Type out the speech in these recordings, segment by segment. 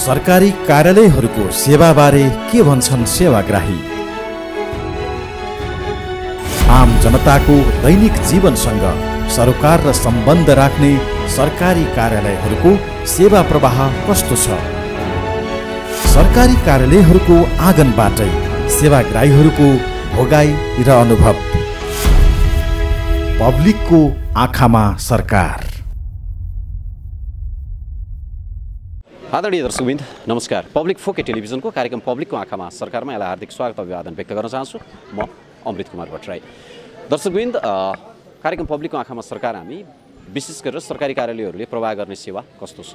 सरकारी कार्यालयहरूको सेवाबारे के भन्छन् सेवाग्राही आम जनताको दैनिक जीवनसँग सरकार र सम्बन्ध राख्ने सरकारी कार्यालयहरूको सेवा प्रवाह कस्तो छ सरकारी कार्यालयहरूको आँगनबाटै सेवाग्राहीहरूको भोगाई र अनुभव पब्लिकको आँखामा सरकार आदरणीय दर्शकविन्द नमस्कार पब्लिक फोके टेलिभिजनको कार्यक्रम पब्लिकको आँखामा सरकारमा यसलाई हार्दिक स्वागत अभिवादन व्यक्त गर्न चाहन्छु म अमृत कुमार भट्टराई दर्शकविन्द कार्यक्रम पब्लिकको आँखामा सरकार हामी विशेष गरेर सरकारी कार्यालयहरूले प्रवाह गर्ने सेवा कस्तो छ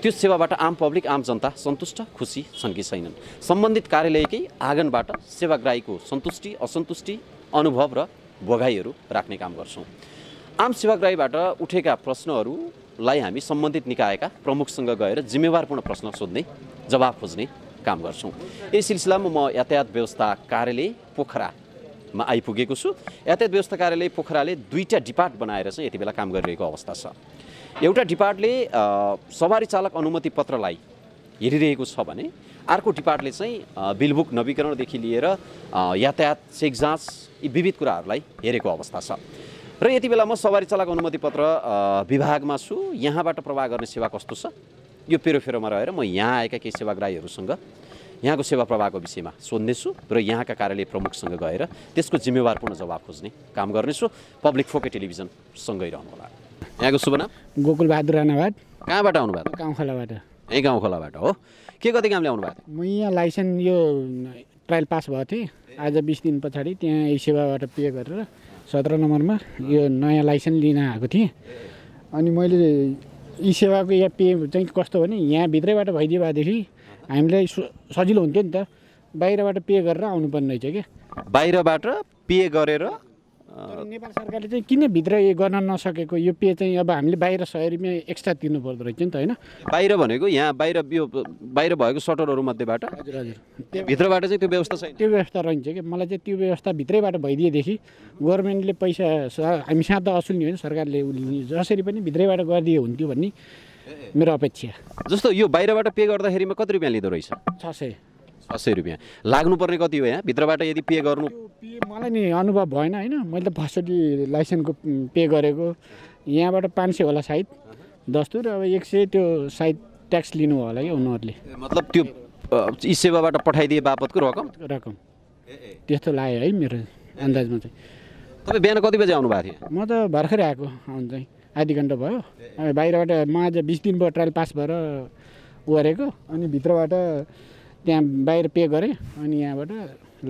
त्यो सेवाबाट आम पब्लिक आम जनता सन्तुष्ट खुसी छन् कि छैनन् सम्बन्धित कार्यालयकै आँगनबाट सेवाग्राहीको सन्तुष्टि असन्तुष्टि अनुभव र भोगाइहरू राख्ने काम गर्छौँ आम सेवाग्राहीबाट उठेका प्रश्नहरूलाई हामी सम्बन्धित निकायका प्रमुखसँग गएर जिम्मेवारपूर्ण प्रश्न सोध्ने जवाब खोज्ने काम गर्छौँ यही सिलसिलामा म यातायात व्यवस्था कार्यालय पोखरामा आइपुगेको छु यातायात व्यवस्था कार्यालय पोखराले दुईवटा डिपार्ट बनाएर चाहिँ यति बेला काम गरिरहेको अवस्था छ एउटा डिपार्टले सवारी चालक अनुमति पत्रलाई हेरिरहेको छ भने अर्को डिपार्टले चाहिँ बिलबुक नवीकरणदेखि लिएर यातायात चेक जाँच यी विविध कुराहरूलाई हेरेको अवस्था छ र यति बेला म सवारी चालक अनुमति पत्र विभागमा छु यहाँबाट प्रवाह गर्ने सेवा कस्तो छ यो पेरोफेरोमा रहेर म यहाँ आएका केही सेवाग्राहीहरूसँग यहाँको सेवा प्रवाहको विषयमा सोध्नेछु र यहाँका कार्यालय प्रमुखसँग गएर त्यसको जिम्मेवारपूर्ण जवाब खोज्ने काम गर्नेछु पब्लिक फोके टेलिभिजनसँगै रहनुहोला यहाँको शुभ नाम गोकुल बहादुर राणाबाट कहाँबाट आउनुभएको गाउँखोलाबाट ए गाउँखोलाबाट हो के कति कामले आउनु भएको म यहाँ लाइसेन्स यो ट्रायल पास भएको थिएँ आज बिस दिन पछाडि त्यहाँ यही सेवाबाट पे गरेर सत्र नम्बरमा यो नयाँ लाइसेन्स लिन आएको थिएँ अनि मैले ई सेवाको या पे चाहिँ कस्तो भने भित्रैबाट भइदियो भएदेखि हामीलाई सजिलो हुन्थ्यो नि त बाहिरबाट पे गरेर आउनुपर्ने रहेछ क्या बाहिरबाट पे गरेर नेपाल सरकारले चाहिँ किन भित्र यो गर्न नसकेको यो पे चाहिँ अब हामीले बाहिर सहरीमै एक्स्ट्रा तिर्नु पर्दो रहेछ नि त होइन बाहिर भनेको यहाँ बाहिर यो बाहिर भएको सटरहरू मध्येबाट हजुर हजुर भित्रबाट चाहिँ त्यो व्यवस्था छैन त्यो व्यवस्था रहन्छ कि मलाई चाहिँ त्यो व्यवस्था भित्रैबाट भइदिएदेखि गभर्मेन्टले पैसा हामी साँध असुल्ने होइन सरकारले जसरी पनि भित्रैबाट गरिदियो हुन्थ्यो भन्ने मेरो अपेक्षा जस्तो यो बाहिरबाट पे गर्दाखेरिमा कति रुपियाँ लिँदो रहेछ छ सय अस्सी रुपियाँ लाग्नुपर्ने कति हो यहाँ भित्रबाट यदि पे गर्नु मलाई नि अनुभव भएन होइन मैले त फर्स्टचोटि लाइसेन्सको पे गरेको यहाँबाट पाँच सय होला सायद दस्तुर अब एक सय त्यो सायद ट्याक्स लिनु होला कि उनीहरूले मतलब त्यो यी सेवाबाट पठाइदिए बापतको रकम रकम त्यस्तो लाग्यो है मेरो अन्दाजमा चाहिँ तपाईँ बिहान कति बजी आउनु भएको थियो म त भर्खरै आएको आउनु चाहिँ आधी घन्टा भयो बाहिरबाट म आज बिस दिन ट्रायल पास भएर गरेको अनि भित्रबाट त्यहाँ बाहिर पे गरेँ अनि यहाँबाट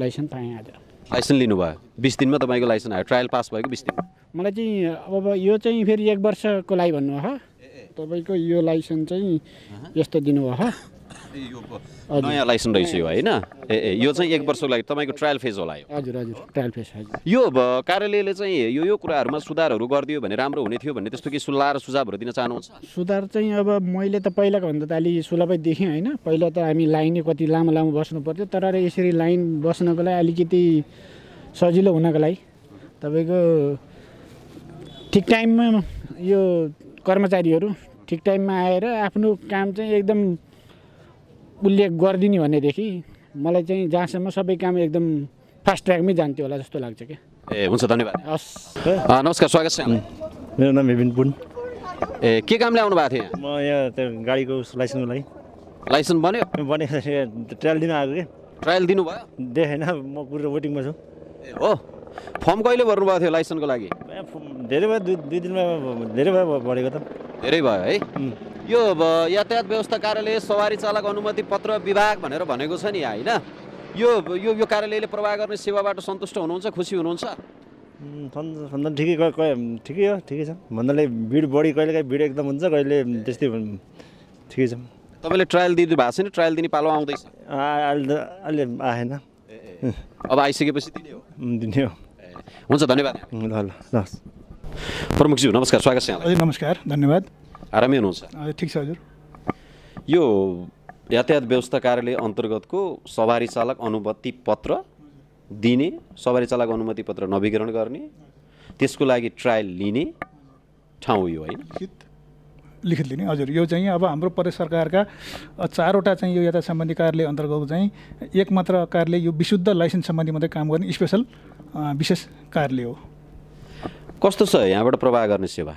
लाइसेन्स पाएँ आज लाइसेन्स लिनुभयो बिस दिनमा तपाईँको लाइसेन्स आयो ट्रायल पास भएको बिस दिन मलाई चाहिँ अब यो चाहिँ फेरि एक वर्षको लागि भन्नुभयो तपाईँको यो लाइसेन्स चाहिँ यस्तो दिनुभयो यो नयाँ लाइसेन्स रहेछ यो होइन ए यो चाहिँ एक वर्षको लागि तपाईँको ट्रायल फेज होला यो हजुर हजुर ट्रायल फेज हजुर यो कार्यालयले चाहिँ यो यो कुराहरूमा सुधारहरू गरिदियो भने राम्रो हुने थियो भन्ने त्यस्तो केही सुल्लाह र सुझावहरू दिन चाहनुहुन्छ सुधार चाहिँ अब मैले त पहिलाको भन्दा त अलि सुलभै देखेँ होइन पहिला त हामी लाइनै कति लामो लामो बस्नु पर्थ्यो तर यसरी लाइन बस्नको लागि अलिकति सजिलो हुनको लागि तपाईँको ठिक टाइममा यो कर्मचारीहरू ठिक टाइममा आएर आफ्नो काम चाहिँ एकदम उल्लेख गरिदिने भनेदेखि मलाई चाहिँ जहाँसम्म सबै काम एकदम फास्ट ट्र्याकमै जान्थ्यो होला जस्तो लाग्छ क्या ए हुन्छ धन्यवाद हस् नमस्कार स्वागत छ मेरो नाम हिबिन पुन ए के कामले आउनु भएको थियो म यहाँ त्यो गाडीको लाइसेन्सको लागि लाइसेन्स बन्यो बन्यो ट्रायल दिनु आएको कि ट्रायल दिनुभयो देखेन म कुरो वेटिङमा छु ए हो फर्म कहिले भर्नुभएको थियो लाइसेन्सको लागि धेरै भयो दुई दुई दिनमा धेरै भयो भरेको त धेरै भयो है यो यातायात व्यवस्था कार्यालय सवारी चालक अनुमति पत्र विभाग भनेर भनेको छ नि होइन यो यो यो कार्यालयले प्रवाह गर्ने सेवाबाट सन्तुष्ट हुनुहुन्छ खुसी हुनुहुन्छ भन्दा ठिकै ठिकै हो ठिकै छ भन्दाले भिड बढी कहिलेकाहीँ भिड एकदम हुन्छ कहिले त्यस्तै ठिकै छ तपाईँले ट्रायल दिनु भएको छैन ट्रायल दिने पालो आउँदैछ अहिले आएन अब आइसकेपछि दिने हो दिने हो हुन्छ धन्यवाद ल ल ल प्रमुखज्यू नमस्कार स्वागत छ नमस्कार धन्यवाद आरामै हुनुहुन्छ ठिक छ हजुर यो यातायात व्यवस्था कार्यालय अन्तर्गतको सवारी चालक अनुमति पत्र दिने सवारी चालक अनुमति पत्र नवीकरण गर्ने त्यसको लागि ट्रायल लिने ठाउँ यो होइन लिखित लिने हजुर यो चाहिँ अब हाम्रो प्रदेश सरकारका चारवटा चाहिँ यो यातायात सम्बन्धी कार्यालय अन्तर्गत चाहिँ एक मात्र कार्यालय यो विशुद्ध लाइसेन्स सम्बन्धी मात्रै काम गर्ने स्पेसल विशेष कार्यालय हो कस्तो छ यहाँबाट प्रवाह गर्ने सेवा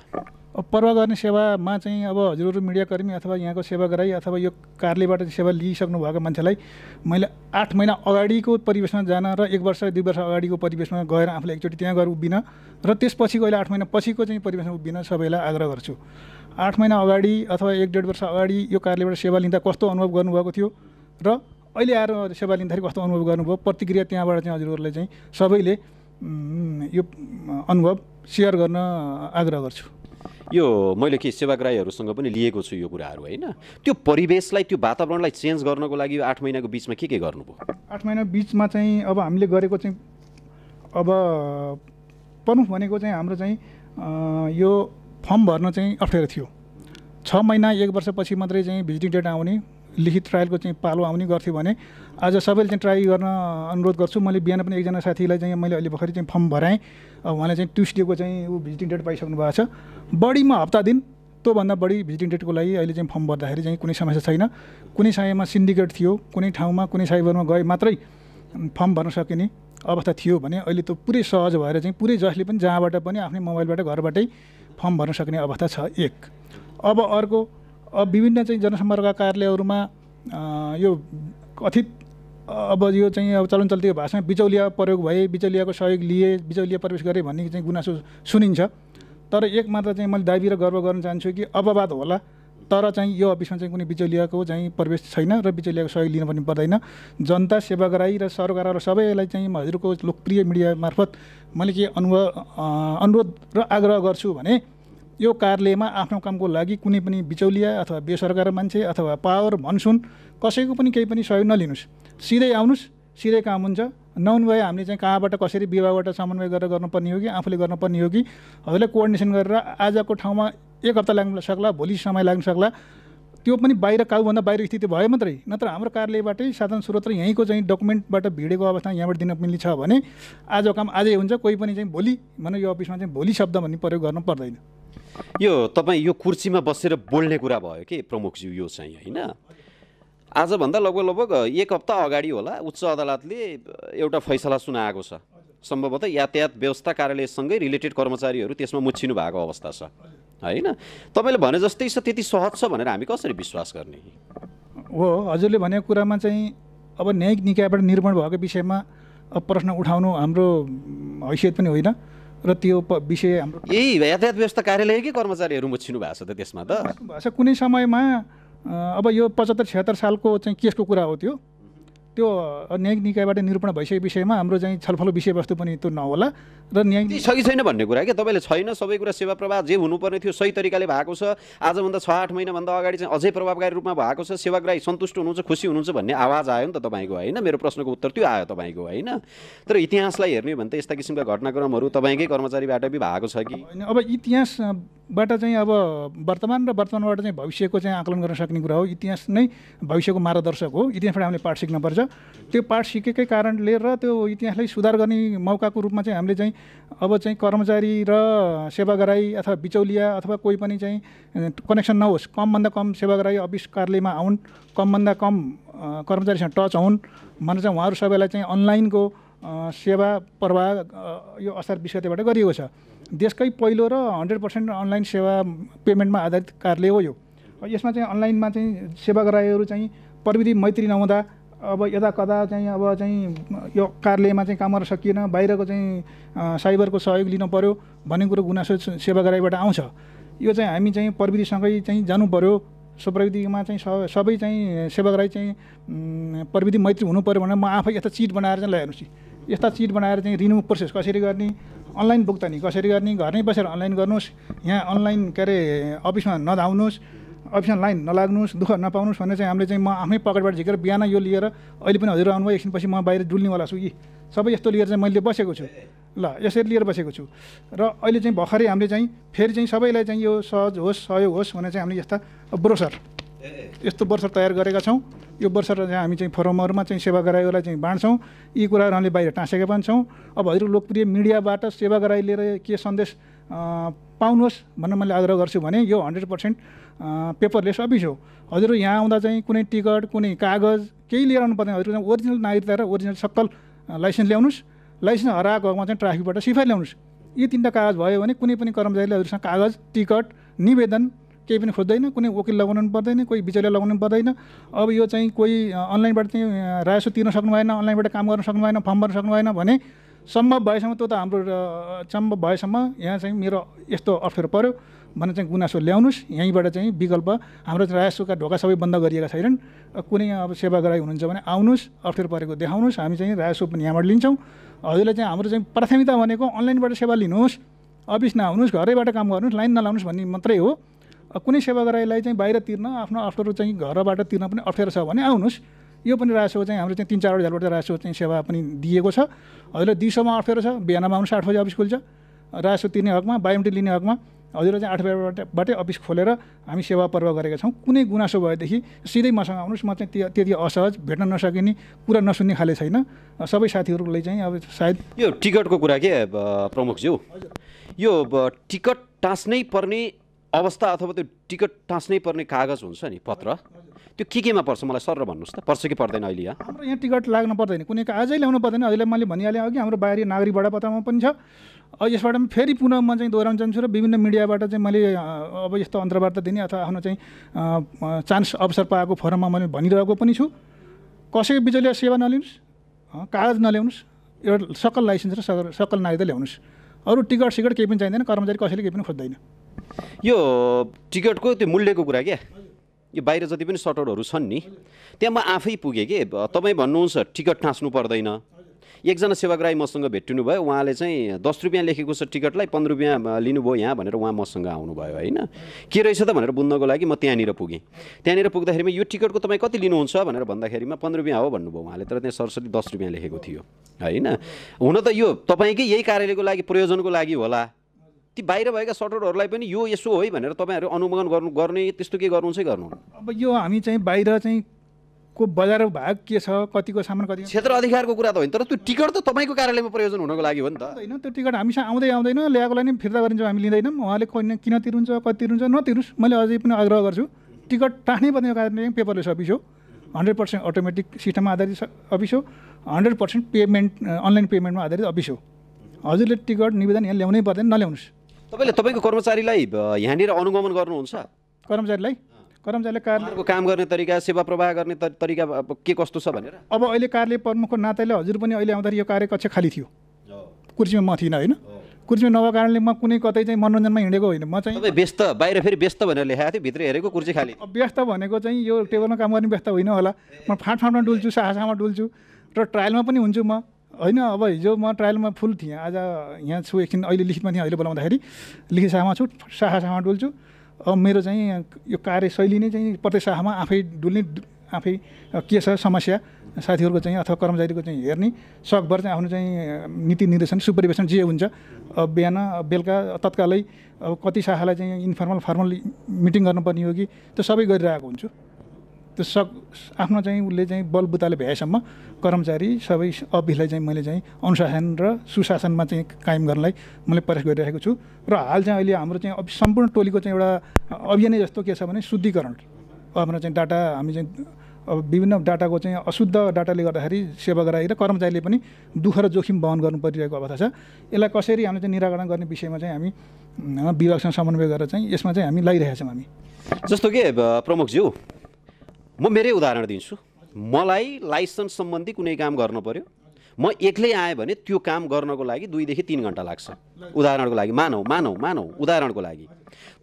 अब पर्वा गर्ने सेवामा चाहिँ अब हजुरहरू मिडियाकर्मी अथवा यहाँको सेवा गराई अथवा यो कार्यालयबाट सेवा लिइसक्नु भएको मान्छेलाई मैले आठ महिना अगाडिको परिवेशमा जान र एक वर्ष दुई वर्ष अगाडिको परिवेशमा गएर आफूलाई एकचोटि त्यहाँ गएर उभिन र त्यसपछिको अहिले आठ महिना पछिको चाहिँ परिवेशमा उभिन सबैलाई आग्रह गर्छु आठ महिना अगाडि अथवा एक डेढ वर्ष अगाडि यो कार्यालयबाट सेवा लिँदा कस्तो अनुभव गर्नुभएको थियो र अहिले आएर सेवा लिँदाखेरि कस्तो अनुभव गर्नुभयो प्रतिक्रिया त्यहाँबाट चाहिँ हजुरहरूले चाहिँ सबैले यो अनुभव सेयर गर्न आग्रह गर्छु यो मैले के सेवाग्राहीहरूसँग पनि लिएको छु यो कुराहरू होइन त्यो परिवेशलाई त्यो वातावरणलाई चेन्ज गर्नको लागि यो आठ महिनाको बिचमा के के गर्नुभयो आठ महिना बिचमा चाहिँ अब हामीले गरेको चाहिँ अब प्रमुख भनेको चाहिँ हाम्रो चाहिँ यो फर्म भर्न चाहिँ अप्ठ्यारो थियो छ महिना एक वर्षपछि मात्रै चाहिँ भिजिटिङ डेट आउने लिखित ट्रायलको चाहिँ पालो आउने गर्थ्यो भने आज सबैले चाहिँ ट्राई गर्न अनुरोध गर्छु मैले बिहान पनि एकजना साथीलाई चाहिँ मैले अहिले भर्खरै चाहिँ फर्म भराएँ उहाँले चाहिँ ट्युसडेको चाहिँ ऊ भिजिटिङ डेट पाइसक्नु भएको छ बढीमा हप्ता दिन त्योभन्दा बढी भिजिटिङ डेटको लागि अहिले चाहिँ फर्म भर्दाखेरि चाहिँ कुनै समस्या छैन कुनै समयमा सिन्डिकेट थियो कुनै ठाउँमा कुनै साइबरमा गए मात्रै फर्म भर्न सकिने अवस्था थियो भने अहिले त पुरै सहज भएर चाहिँ पुरै जसले पनि जहाँबाट पनि आफ्नै मोबाइलबाट घरबाटै फर्म भर्न सक्ने अवस्था छ एक अब अर्को अब विभिन्न चाहिँ जनसम्पर्क कार्यालयहरूमा यो कथित अब यो चाहिँ अब चलन चल्तीको भाषामा बिचौलिया प्रयोग भए बिचौलियाको सहयोग लिए बिचौलिया प्रवेश गरेँ भन्ने चाहिँ गुनासो सुनिन्छ तर एक मात्र चाहिँ मैले दाबी र गर्व गर्न चाहन्छु कि अपवाद होला तर चाहिँ यो अफिसमा चाहिँ कुनै बिचौलियाको चाहिँ प्रवेश छैन र बिचौलियाको सहयोग लिनु पनि पर्दैन जनता सेवा गराई र सरकारहरू सबैलाई चाहिँ हजुरको लोकप्रिय मिडिया मार्फत मैले के अनुभव अनुरोध र आग्रह गर्छु भने यो कार्यालयमा आफ्नो कामको लागि कुनै पनि बिचौलिया अथवा बेसरकार मान्छे अथवा पावर मनसुन कसैको पनि केही पनि सहयोग नलिनुहोस् सिधै आउनुहोस् सिधै काम हुन्छ नहुनु भए हामीले चाहिँ कहाँबाट कसरी विभागबाट समन्वय गरेर गर्नुपर्ने हो कि आफूले गर्नुपर्ने हो कि हजुरले कोअर्डिनेसन गरेर आजको ठाउँमा एक हप्ता लाग्न सक्ला भोलि समय लाग्न सक्ला त्यो पनि बाहिर काउभन्दा बाहिर स्थिति भयो मात्रै नत्र हाम्रो कार्यालयबाटै साधन स्रोत र यहीँको चाहिँ डकुमेन्टबाट भिडेको अवस्था यहाँबाट दिन मिल्ने छ भने आजको काम आजै हुन्छ कोही पनि चाहिँ भोलि भने यो अफिसमा चाहिँ भोलि शब्द भन्ने प्रयोग गर्नु पर्दैन यो तपाईँ यो कुर्सीमा बसेर बोल्ने कुरा भयो कि प्रमुखज्यू यो चाहिँ होइन आजभन्दा लगभग लगभग एक हप्ता अगाडि होला उच्च अदालतले एउटा फैसला सुनाएको छ सम्भवतः यातायात व्यवस्था कार्यालयसँगै रिलेटेड कर्मचारीहरू त्यसमा मुछिनु भएको अवस्था छ होइन तपाईँले भने जस्तै छ त्यति सहज छ भनेर हामी कसरी विश्वास गर्ने हो हजुरले भनेको कुरामा चाहिँ अब न्यायिक निकायबाट निर्माण भएको विषयमा प्रश्न उठाउनु हाम्रो हैसियत पनि होइन र त्यो विषय हाम्रो यही यातायात व्यवस्था कार्यालयकै कर्मचारीहरू मुछिनु भएको छ त त्यसमा त कुनै समयमा अब यो पचहत्तर छ्यात्तर सालको चाहिँ केसको कुरा हो त्यो त्यो न्यायिक निकायबाट निरूपण भइसकेको विषयमा हाम्रो चाहिँ छलफल विषयवस्तु पनि त्यो नहोला र न्यायिक छ छैन भन्ने कुरा क्या तपाईँले छैन सबै कुरा सेवा प्रवाह जे हुनुपर्ने थियो सही तरिकाले भएको छ आजभन्दा छ आठ महिनाभन्दा अगाडि चाहिँ अझै प्रभावकारी रूपमा भएको छ सेवाग्राही सन्तुष्ट हुनुहुन्छ खुसी हुनुहुन्छ भन्ने आवाज आयो नि त तपाईँको होइन मेरो प्रश्नको उत्तर त्यो आयो तपाईँको होइन तर इतिहासलाई हेर्ने भने त यस्ता किसिमका घटनाक्रमहरू तपाईँकै कर्मचारीबाट पनि भएको छ कि होइन अब इतिहासबाट चाहिँ अब वर्तमान र वर्तमानबाट चाहिँ भविष्यको चाहिँ आकलन गर्न सक्ने कुरा हो इतिहास नै भविष्यको मार्गदर्शक हो इतिहासबाट हामीले पाठ सिक्नुपर्छ त्यो पाठ सिकेकै कारणले र त्यो इतिहासलाई सुधार गर्ने मौकाको रूपमा चाहिँ हामीले चाहिँ अब चाहिँ कर्मचारी र सेवाग्राही अथवा बिचौलिया अथवा कोही पनि चाहिँ कनेक्सन नहोस् कमभन्दा कम सेवाग्राही अफिस कार्यालयमा आउन् कमभन्दा कम कर्मचारीसँग टच हुन् भनेर चाहिँ उहाँहरू सबैलाई चाहिँ अनलाइनको सेवा प्रवाह यो असार विषयबाट गरिएको छ देशकै पहिलो र हन्ड्रेड पर्सेन्ट अनलाइन सेवा पेमेन्टमा आधारित कार्यालय हो यो यसमा चाहिँ अनलाइनमा चाहिँ सेवाग्राहीहरू चाहिँ प्रविधि मैत्री नहुँदा अब यता कता चाहिँ अब चाहिँ यो कार्यालयमा चाहिँ काम गर्न सकिएन बाहिरको चाहिँ साइबरको सहयोग लिनु पऱ्यो भन्ने कुरो गुनासो सेवाग्राहीबाट आउँछ यो चाहिँ हामी चाहिँ प्रविधिसँगै चाहिँ जानु पऱ्यो सो प्रविधिमा चाहिँ सबै चाहिँ सेवाग्राही चाहिँ प्रविधि मैत्री हुनु पऱ्यो भने म आफै यस्ता चिट बनाएर चाहिँ ल्याएपछि यस्ता चिट बनाएर चाहिँ रिन्यु प्रोसेस कसरी गर्ने अनलाइन भुक्तानी कसरी गर्ने घरमै बसेर अनलाइन गर्नुहोस् यहाँ अनलाइन के अरे अफिसमा नधाउनुहोस् अफिसन लाइन नलाग्नुहोस् दुःख नपाउनुहोस् भनेर चाहिँ हामीले चाहिँ म आफ्नै पकेटबाट झिकेर बिहान यो लिएर अहिले पनि हजुर आउनुभयो एकछिनपछि म बाहिर डुल्नेवाला छु कि सबै यस्तो लिएर चाहिँ मैले बसेको छु ल यसरी लिएर बसेको छु र अहिले चाहिँ भर्खरै हामीले चाहिँ फेरि चाहिँ सबैलाई चाहिँ यो सहज होस् सहयोग होस् भनेर चाहिँ हामीले यस्ता ब्रोसर यस्तो ब्रोसर तयार गरेका छौँ यो ब्रोसर चाहिँ हामी चाहिँ फोरमहरूमा चाहिँ सेवा गराईहरूलाई चाहिँ बाँड्छौँ यी कुराहरू हामीले बाहिर टाँसेका पनि छौँ अब हजुर लोकप्रिय मिडियाबाट सेवा गराइ लिएर के सन्देश पाउनुहोस् भनेर मैले आग्रह गर्छु भने यो हन्ड्रेड पर्सेन्ट पेपरलेस अफिस हो हजुर यहाँ आउँदा चाहिँ कुनै टिकट कुनै कागज केही लिएर आउनु पर्दैन हजुर ओरिजिनल नागरिकता र ओरिजिनल सक्कल लाइसेन्स ल्याउनुहोस् लाइसेन्स हराएको हराएकोमा चाहिँ ट्राफिकबाट सिफाइ ल्याउनुहोस् यी तिनवटा कागज भयो भने कुनै पनि कर्मचारीले हजुरसँग कागज टिकट निवेदन केही पनि खोज्दैन कुनै वकिल लगाउनु पर्दैन कोही बिचौलिया लगाउनु पर्दैन अब यो चाहिँ कोही अनलाइनबाट चाहिँ राजस्व तिर्न सक्नु भएन अनलाइनबाट काम गर्न सक्नु भएन फर्म भर्न सक्नु भएन भने सम्भव भएसम्म त्यो त हाम्रो सम्भव भएसम्म यहाँ चाहिँ मेरो यस्तो अप्ठ्यारो पऱ्यो भनेर चाहिँ गुनासो ल्याउनुहोस् यहीँबाट चाहिँ विकल्प हाम्रो राजस्वका ढोका सबै बन्द गरिएका छैनन् कुनै अब सेवा गराइ हुनुहुन्छ भने आउनुहोस् अप्ठ्यारो परेको देखाउनुहोस् हामी चाहिँ रायसो पनि यहाँबाट लिन्छौँ हजुरलाई चाहिँ हाम्रो चाहिँ प्राथमिकता भनेको अनलाइनबाट सेवा लिनुहोस् अफिस नआउनुहोस् घरैबाट काम गर्नुहोस् लाइन नलाउनुहोस् भन्ने मात्रै हो कुनै सेवा गराइलाई चाहिँ बाहिर तिर्न आफ्नो अप्ठ्यारो चाहिँ घरबाट तिर्न पनि अप्ठ्यारो छ भने आउनुहोस् यो पनि राजस्व चाहिँ हाम्रो चाहिँ तिन चारवटा झ्यालबाट राजस्व चाहिँ सेवा पनि दिएको छ हजुरलाई दिउँसोमा अप्ठ्यारो छ बिहानमा आउनुहोस् आठ बजी अफिस खुल्छ राजस्व तिर्ने हकमा बायोमेट्रिक लिने हकमा हजुर चाहिँ आठ बाटै अफिस खोलेर हामी सेवा पर्व गरेका छौँ कुनै गुनासो भएदेखि सिधै मसँग आउनुहोस् म चाहिँ त्यति असहज भेट्न नसकिने कुरा नसुन्ने खाले छैन सबै साथीहरूलाई चाहिँ अब सायद यो टिकटको कुरा के प्रमुखज्यू यो टिकट टाँच्नै पर्ने अवस्था अथवा त्यो टिकट टाँच्नै पर्ने कागज हुन्छ नि पत्र त्यो के केमा पर्छ मलाई सर भन्नुहोस् त पर्छ कि पर्दैन अहिले यहाँ हाम्रो यहाँ टिकट लाग्नु पर्दैन कुनै आजै ल्याउनु पर्दैन अहिले मैले भनिहालेँ अघि हाम्रो बाहिरी नागरिकबाट पत्रमा पनि छ यसबाट पनि फेरि पुनः म चाहिँ दोहोऱ्याउन चाहन्छु र विभिन्न मिडियाबाट चाहिँ मैले अब यस्तो अन्तर्वार्ता दिने अथवा आफ्नो चाहिँ चान्स अवसर पाएको फोरममा मैले भनिरहेको पनि छु कसैको बिजुली सेवा नलिनुहोस् कागज नल्याउनुहोस् एउटा सकल लाइसेन्स र सकल नागरिकता ल्याउनुहोस् अरू टिकट सिकट केही पनि चाहिँदैन कर्मचारी कसैले केही पनि खोज्दैन यो टिकटको त्यो मूल्यको कुरा क्या यो बाहिर जति पनि सटरहरू छन् नि त्यहाँ म आफै पुगेँ कि तपाईँ भन्नुहुन्छ टिकट टाँच्नु पर्दैन एकजना सेवाग्राही मसँग भेटिनु भयो उहाँले चाहिँ दस रुपियाँ लेखेको छ टिकटलाई पन्ध्र रुपियाँ लिनुभयो यहाँ भनेर उहाँ मसँग आउनुभयो होइन के रहेछ त भनेर बुझ्नको लागि म त्यहाँनिर पुगेँ त्यहाँनिर पुग्दाखेरिमा यो टिकटको तपाईँ कति लिनुहुन्छ भनेर भन्दाखेरिमा पन्ध्र रुपियाँ हो भन्नुभयो उहाँले तर त्यहाँ सरसरी दस रुपियाँ लेखेको थियो होइन हुन त यो तपाईँकै यही कार्यालयको लागि प्रयोजनको लागि होला ती बाहिर भएका सटरहरूलाई पनि यो यसो है भनेर तपाईँहरू अनुमोदन गर्नु गर्ने त्यस्तो के गर्नुहुन्छ गर्नु अब यो हामी चाहिँ बाहिर चाहिँ को बजार भाग के छ कतिको सामान कति क्षेत्र अधिकारको कुरा त होइन तर त्यो टिकट त तपाईँको कार्यालयमा प्रयोजन हुनको लागि हो नि त होइन त्यो टिकट हामीसँग आउँदै आउँदैन ल्याएकोलाई लागि फिर्ता गरिन्छ हामी लिँदैनौँ उहाँले कहिले किन तिर्नुहुन्छ कति तिर्नुहुन्छ नतिर्नुहोस् मैले अझै पनि आग्रह गर्छु टिकट टाँच्नै पर्ने कारणले पेपरलेस अफिस हो हन्ड्रेड पर्सेन्ट अटोमेटिक सिस्टममा आधारित अफिस हो हन्ड्रेड पर्सेन्ट पेमेन्ट अनलाइन पेमेन्टमा आधारित अफिस हो हजुरले टिकट निवेदन यहाँ ल्याउनै पर्दैन नल्याउनुहोस् तपाईँले तपाईँको कर्मचारीलाई यहाँनिर अनुगमन गर्नुहुन्छ कर्मचारीलाई कर्मचारीले कार्यालयको काम गर्ने तरिका सेवा प्रवाह गर्ने तरिका अब के कस्तो छ भनेर अब अहिले कार्यालय प्रमुखको नाताले हजुर पनि अहिले आउँदाखेरि यो कार्यकक्ष खाली थियो कुर्सीमा म थिइनँ होइन कुर्सीमा नभएको कारणले म कुनै कतै चाहिँ मनोरञ्जनमा हिँडेको होइन म चाहिँ व्यस्त बाहिर फेरि व्यस्त भनेर लेखाएको थियो भित्र हेरेको कुर्सी खाली व्यस्त भनेको चाहिँ यो टेबलमा काम गर्ने व्यस्त होइन होला म फाँट फाँटमा डुल्छु साहासामा डुल्छु र ट्रायलमा पनि हुन्छु म होइन अब हिजो म ट्रायलमा फुल थिएँ आज यहाँ छु एकछिन अहिले लिखितमा थिएँ अहिले बोलाउँदाखेरि लिखित शाखामा छु शाखा शाखामा डुल्छु अब मेरो चाहिँ यो कार्यशैली नै चाहिँ प्रत्येक शाखामा आफै डुल्ने आफै के छ समस्या साथीहरूको चाहिँ अथवा कर्मचारीको चाहिँ हेर्ने सकभर चाहिँ आफ्नो चाहिँ नीति निर्देशन सुपरिवेशन जे हुन्छ बिहान बेलुका तत्कालै अब कति शाखालाई चाहिँ इन्फर्मल फर्मल मिटिङ गर्नुपर्ने हो कि त्यो सबै गरिरहेको हुन्छु त्यो सक आफ्नो चाहिँ उसले चाहिँ बलबुताले भ्याएसम्म कर्मचारी सबै अफिसलाई चाहिँ मैले चाहिँ अनुशासन र सुशासनमा चाहिँ कायम गर्नलाई मैले प्रयास गरिरहेको छु र हाल चाहिँ अहिले हाम्रो चाहिँ सम्पूर्ण टोलीको चाहिँ एउटा अभियानै जस्तो के छ भने शुद्धिकरण हाम्रो चाहिँ डाटा हामी चाहिँ अब विभिन्न डाटाको चाहिँ अशुद्ध डाटाले गर्दाखेरि सेवा गराएर कर्मचारीले पनि दुःख र जोखिम वहन गर्नु परिरहेको अवस्था छ यसलाई कसरी हामीले चाहिँ निराकरण गर्ने विषयमा चाहिँ हामी विभागसँग समन्वय गरेर चाहिँ यसमा चाहिँ हामी लागिरहेका छौँ हामी जस्तो कि प्रमुखज्यू म मेरै उदाहरण दिन्छु मलाई लाइसेन्स सम्बन्धी कुनै काम गर्नु पऱ्यो म एक्लै आएँ भने त्यो काम गर्नको लागि दुईदेखि तिन घन्टा लाग्छ उदाहरणको लागि मानौ मानौ मानौ उदाहरणको लागि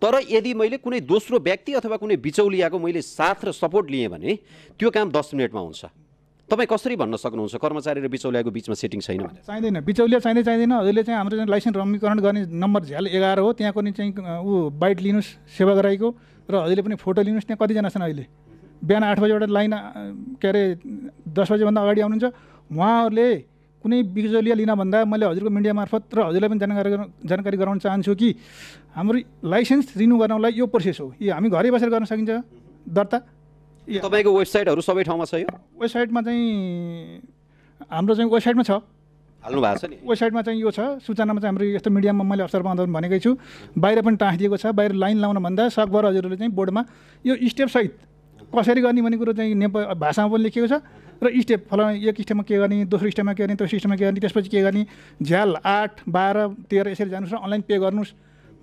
तर यदि मैले कुनै दोस्रो व्यक्ति अथवा कुनै बिचौलियाको मैले साथ र सपोर्ट लिएँ भने त्यो काम दस मिनटमा हुन्छ तपाईँ कसरी भन्न सक्नुहुन्छ कर्मचारी र बिचौलियाको बिचमा सेटिङ छैन चाहिँदैन बिचौलिया चाहिँदै चाहिँदैन अहिले चाहिँ हाम्रो चाहिँ लाइसेन्स रमीकरण गर्ने नम्बर झ्याल एघार हो त्यहाँको नि चाहिँ ऊ बाइट लिनुहोस् सेवा गराइको र अहिले पनि फोटो लिनुहोस् त्यहाँ कतिजना छन् अहिले बिहान आठ बजीबाट लाइन के अरे दस बजीभन्दा अगाडि आउनुहुन्छ उहाँहरूले कुनै बिजुलिया लिनभन्दा मैले हजुरको मिडिया मार्फत र हजुरलाई पनि जानकारी जानकारी गराउन चाहन्छु कि हाम्रो लाइसेन्स रिन्यू गर्नलाई यो प्रोसेस हो यो हामी घरै बसेर गर्न सकिन्छ दर्ता तपाईँको वेबसाइटहरू सबै ठाउँमा छ यो वेबसाइटमा चाहिँ हाम्रो चाहिँ वेबसाइटमा छ हाल्नु भएको छ नि वेबसाइटमा चाहिँ यो छ सूचनामा चाहिँ हाम्रो यस्तो मिडियामा मैले अवसर पाउँदा भनेकै छु बाहिर पनि टाँसिदिएको छ बाहिर लाइन लाउनभन्दा सकभर हजुरहरूले चाहिँ बोर्डमा यो स्टेपसहित कसरी गर्ने भन्ने कुरो चाहिँ नेपाल भाषामा पनि लेखिएको छ र स्टेप फला एक स्टेपमा के गर्ने दोस्रो स्टेपमा के गर्ने तेस्रो स्टेपमा के गर्ने त्यसपछि के गर्ने झ्याल आठ बाह्र तेह्र यसरी जानुहोस् र अनलाइन पे गर्नुहोस्